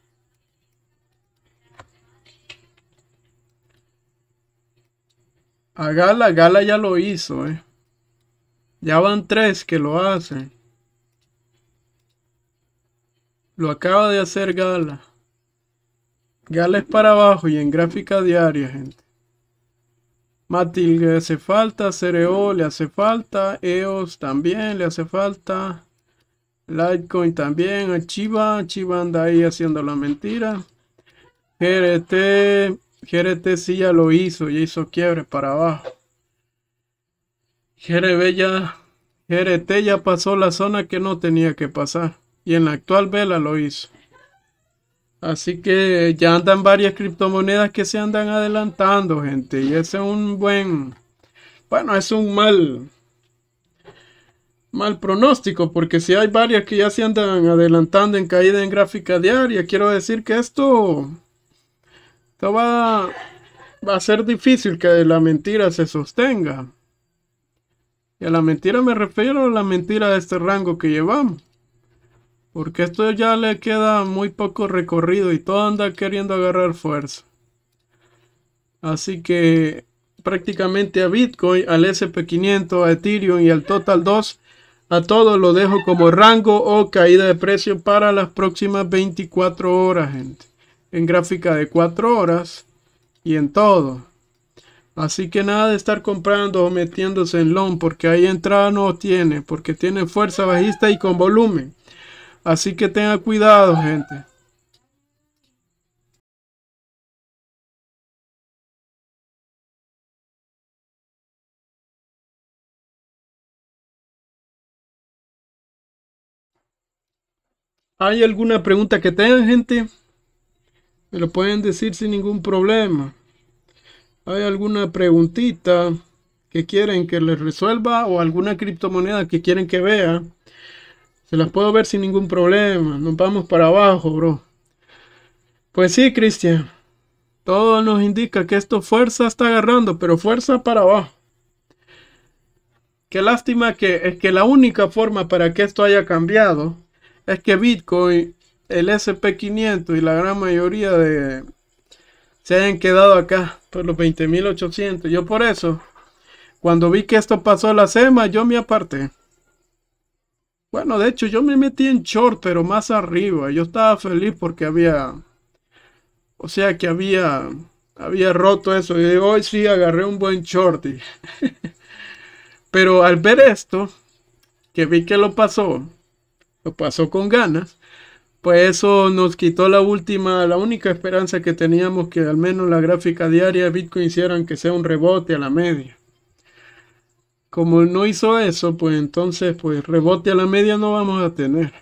A Gala, Gala ya lo hizo, eh. Ya van tres que lo hacen. Lo acaba de hacer Gala. Gala es para abajo y en gráfica diaria, gente. Matilde hace falta, Cereo le hace falta, EOS también le hace falta. Litecoin también, Chiva, anda ahí haciendo la mentira. GRT, GRT sí ya lo hizo, ya hizo quiebre para abajo. GRB ya, GRT ya pasó la zona que no tenía que pasar. Y en la actual vela lo hizo. Así que ya andan varias criptomonedas que se andan adelantando, gente. Y ese es un buen, bueno, es un mal, mal pronóstico, porque si hay varias que ya se andan adelantando en caída en gráfica diaria, quiero decir que esto, va, va a ser difícil que la mentira se sostenga. Y a la mentira me refiero a la mentira de este rango que llevamos. Porque esto ya le queda muy poco recorrido y todo anda queriendo agarrar fuerza. Así que prácticamente a Bitcoin, al SP500, a Ethereum y al Total 2 a todos lo dejo como rango o caída de precio para las próximas 24 horas, gente. En gráfica de 4 horas y en todo. Así que nada de estar comprando o metiéndose en long porque ahí entrada no tiene, porque tiene fuerza bajista y con volumen. Así que tenga cuidado, gente. ¿Hay alguna pregunta que tengan, gente? Me lo pueden decir sin ningún problema. ¿Hay alguna preguntita que quieren que les resuelva o alguna criptomoneda que quieren que vea? Se las puedo ver sin ningún problema. Nos vamos para abajo, bro. Pues sí, Cristian. Todo nos indica que esto fuerza está agarrando, pero fuerza para abajo. Qué lástima que es que la única forma para que esto haya cambiado es que Bitcoin, el SP500 y la gran mayoría de se hayan quedado acá por los 20.800. Yo por eso, cuando vi que esto pasó la SEMA, yo me aparté. Bueno, de hecho, yo me metí en short, pero más arriba. Yo estaba feliz porque había. O sea, que había. Había roto eso. Y hoy sí agarré un buen short. [LAUGHS] pero al ver esto, que vi que lo pasó, lo pasó con ganas, pues eso nos quitó la última, la única esperanza que teníamos que al menos la gráfica diaria de Bitcoin hicieran que sea un rebote a la media. Como no hizo eso, pues entonces pues rebote a la media no vamos a tener.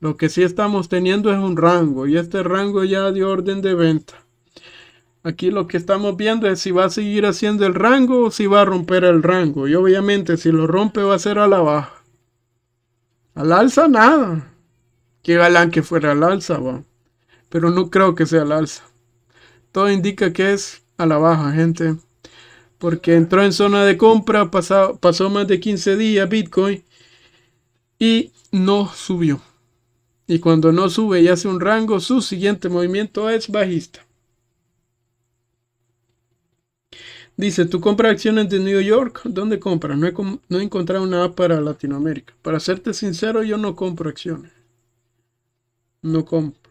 Lo que sí estamos teniendo es un rango y este rango ya dio orden de venta. Aquí lo que estamos viendo es si va a seguir haciendo el rango o si va a romper el rango. Y obviamente si lo rompe va a ser a la baja. Al alza nada. Qué galán que fuera al alza, Pero no creo que sea al alza. Todo indica que es a la baja, gente. Porque entró en zona de compra, pasó más de 15 días Bitcoin y no subió. Y cuando no sube y hace un rango, su siguiente movimiento es bajista. Dice, tú compras acciones de New York. ¿Dónde compras? No he, encontrado nada para Latinoamérica. Para serte sincero, yo no compro acciones. No compro.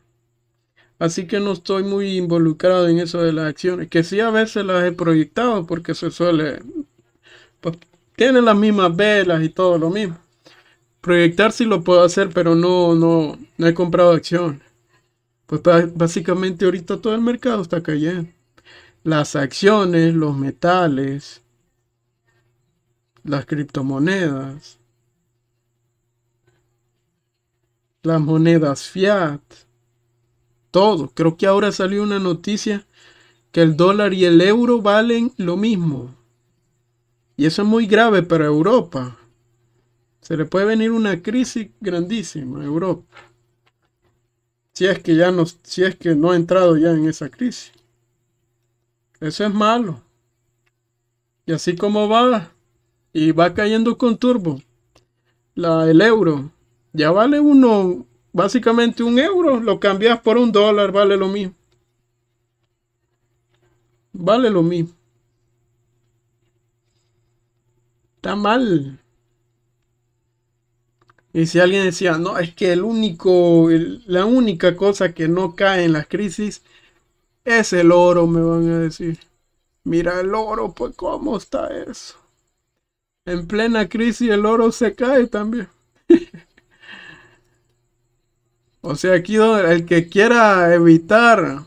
Así que no estoy muy involucrado en eso de las acciones. Que sí a veces las he proyectado porque se suele... tiene pues, tienen las mismas velas y todo lo mismo. Proyectar sí lo puedo hacer, pero no, no, no he comprado acciones. Pues básicamente ahorita todo el mercado está cayendo las acciones, los metales, las criptomonedas, las monedas fiat, todo. Creo que ahora salió una noticia que el dólar y el euro valen lo mismo. Y eso es muy grave para Europa. Se le puede venir una crisis grandísima a Europa. Si es que ya no, si es que no ha entrado ya en esa crisis. Eso es malo. Y así como va, y va cayendo con turbo, la, el euro, ya vale uno, básicamente un euro, lo cambias por un dólar, vale lo mismo. Vale lo mismo. Está mal. Y si alguien decía, no, es que el único, la única cosa que no cae en las crisis es el oro, me van a decir. Mira el oro, pues cómo está eso. En plena crisis el oro se cae también. [LAUGHS] o sea, aquí el que quiera evitar,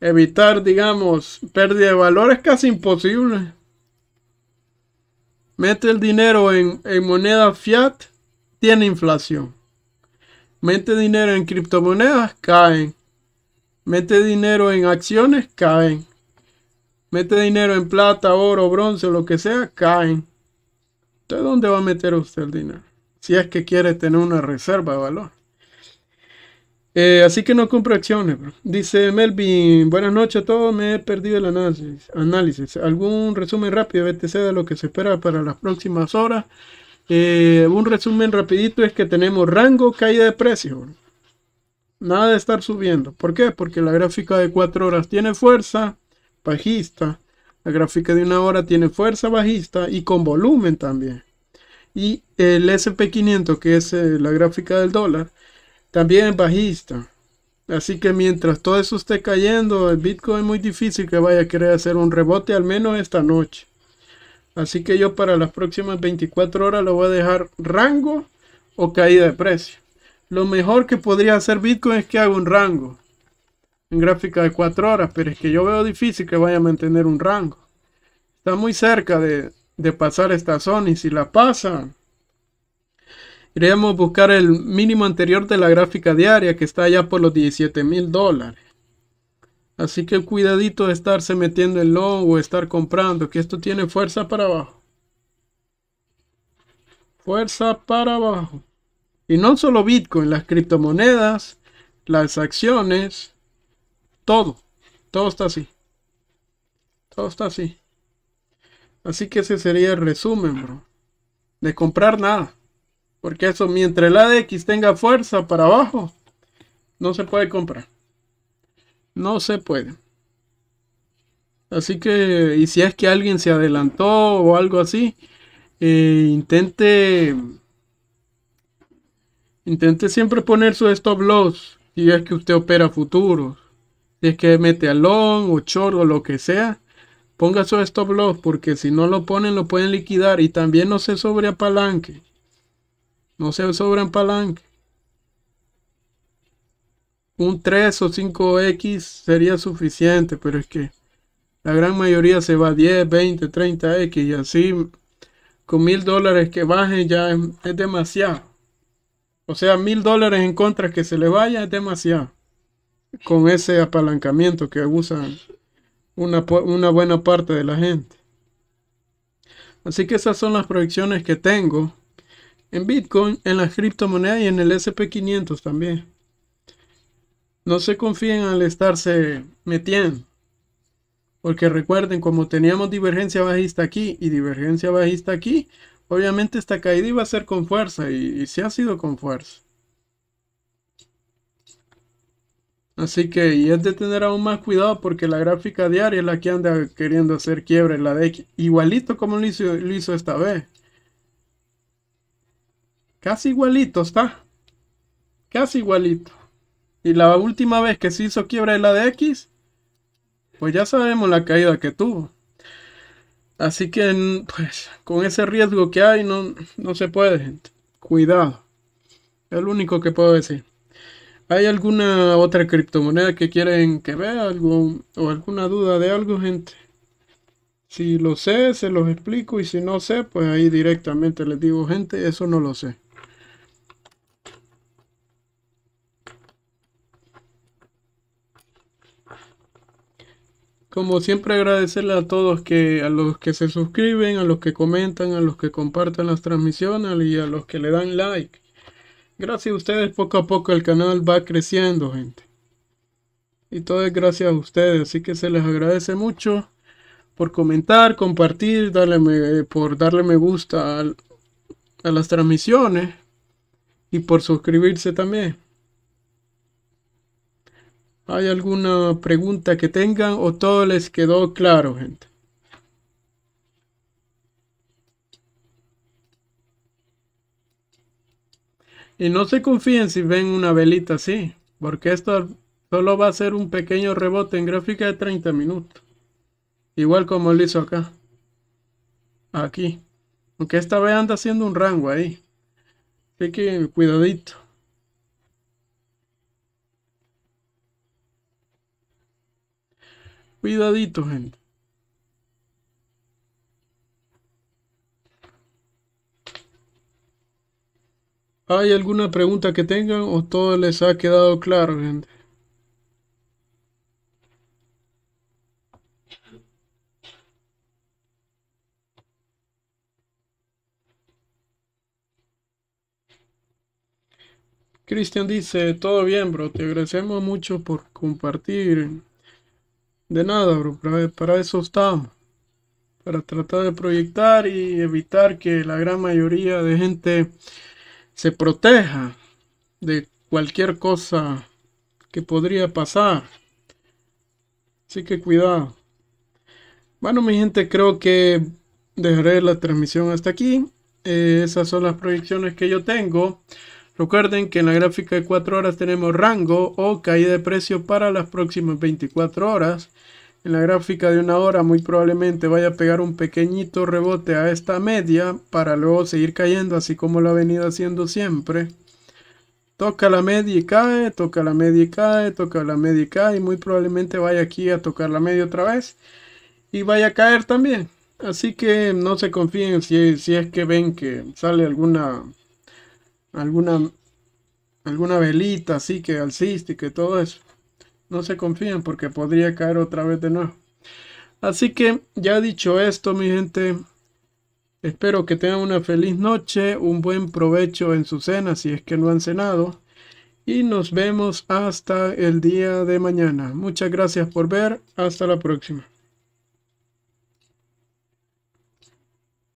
evitar, digamos, pérdida de valor es casi imposible. Mete el dinero en, en moneda fiat, tiene inflación. Mete dinero en criptomonedas, caen. Mete dinero en acciones, caen. Mete dinero en plata, oro, bronce, lo que sea, caen. ¿De dónde va a meter usted el dinero? Si es que quiere tener una reserva de valor. Eh, así que no compre acciones. Bro. Dice Melvin, buenas noches a todos, me he perdido el análisis. análisis. ¿Algún resumen rápido de BTC de lo que se espera para las próximas horas? Eh, un resumen rapidito es que tenemos rango, caída de precios. Nada de estar subiendo. ¿Por qué? Porque la gráfica de 4 horas tiene fuerza bajista. La gráfica de una hora tiene fuerza bajista y con volumen también. Y el SP500, que es eh, la gráfica del dólar, también es bajista. Así que mientras todo eso esté cayendo, el Bitcoin es muy difícil que vaya a querer hacer un rebote, al menos esta noche. Así que yo para las próximas 24 horas lo voy a dejar rango o caída de precio. Lo mejor que podría hacer Bitcoin es que haga un rango. En gráfica de 4 horas. Pero es que yo veo difícil que vaya a mantener un rango. Está muy cerca de, pasar esta zona. Y si la pasa. iríamos a buscar el mínimo anterior de la gráfica diaria. Que está allá por los 17 mil dólares. Así que cuidadito de estarse metiendo en long o estar comprando. Que esto tiene fuerza para abajo. Fuerza para abajo. Y no solo Bitcoin, las criptomonedas, las acciones, todo. Todo está así. Todo está así. Así que ese sería el resumen, bro. De comprar nada. Porque eso, mientras de ADX tenga fuerza para abajo, no se puede comprar. No se puede. Así que, y si es que alguien se adelantó o algo así, eh, intente Intente siempre poner su stop loss si es que usted opera futuros. Si es que mete a long o short o lo que sea, ponga su stop loss porque si no lo ponen lo pueden liquidar y también no se sobreapalanque. No se sobreapalanque. Un 3 o 5X sería suficiente, pero es que la gran mayoría se va a 10, 20, 30X y así con mil dólares que bajen ya es demasiado. O sea, mil dólares en contra que se le vaya es demasiado. Con ese apalancamiento que usan una, una buena parte de la gente. Así que esas son las proyecciones que tengo en Bitcoin, en las criptomonedas y en el SP500 también. No se confíen al estarse metiendo. Porque recuerden, como teníamos divergencia bajista aquí y divergencia bajista aquí, Obviamente esta caída iba a ser con fuerza y, se ha sido con fuerza. Así que y es de tener aún más cuidado porque la gráfica diaria es la que anda queriendo hacer quiebre, la de igualito como lo hizo, esta vez. Casi igualito está. Casi igualito. Y la última vez que se hizo quiebra de la de X, pues ya sabemos la caída que tuvo. Así que, pues, con ese riesgo que hay, no, no se puede, gente. Cuidado. Es lo único que puedo decir. ¿Hay alguna otra criptomoneda que quieren que vea? Algo, ¿O alguna duda de algo, gente? Si lo sé, se los explico. Y si no sé, pues ahí directamente les digo, gente, eso no lo sé. Como siempre agradecerle a todos que a los que se suscriben, a los que comentan, a los que comparten las transmisiones y a los que le dan like. Gracias a ustedes poco a poco el canal va creciendo, gente. Y todo es gracias a ustedes, así que se les agradece mucho por comentar, compartir, darle por darle me gusta a las transmisiones y por suscribirse también. ¿Hay alguna pregunta que tengan o todo les quedó claro, gente? Y no se confíen si ven una velita así, porque esto solo va a ser un pequeño rebote en gráfica de 30 minutos. Igual como lo hizo acá. Aquí. Aunque esta vez anda haciendo un rango ahí. Así que cuidadito. Cuidadito, gente. ¿Hay alguna pregunta que tengan o todo les ha quedado claro, gente? Cristian dice, todo bien, bro, te agradecemos mucho por compartir de nada, bro, para, eso estamos. Para tratar de proyectar y evitar que la gran mayoría de gente se proteja de cualquier cosa que podría pasar. Así que cuidado. Bueno, mi gente, creo que dejaré la transmisión hasta aquí. Eh, esas son las proyecciones que yo tengo. Recuerden que en la gráfica de 4 horas tenemos rango o caída de precio para las próximas 24 horas. En la gráfica de una hora muy probablemente vaya a pegar un pequeñito rebote a esta media para luego seguir cayendo así como lo ha venido haciendo siempre. Toca la media y cae, toca la media y cae, toca la media y cae y muy probablemente vaya aquí a tocar la media otra vez y vaya a caer también. Así que no se confíen si, si es que ven que sale alguna alguna, alguna velita así que alcista y que todo eso. No se confían porque podría caer otra vez de nuevo. Así que ya dicho esto, mi gente, espero que tengan una feliz noche, un buen provecho en su cena si es que no han cenado. Y nos vemos hasta el día de mañana. Muchas gracias por ver. Hasta la próxima.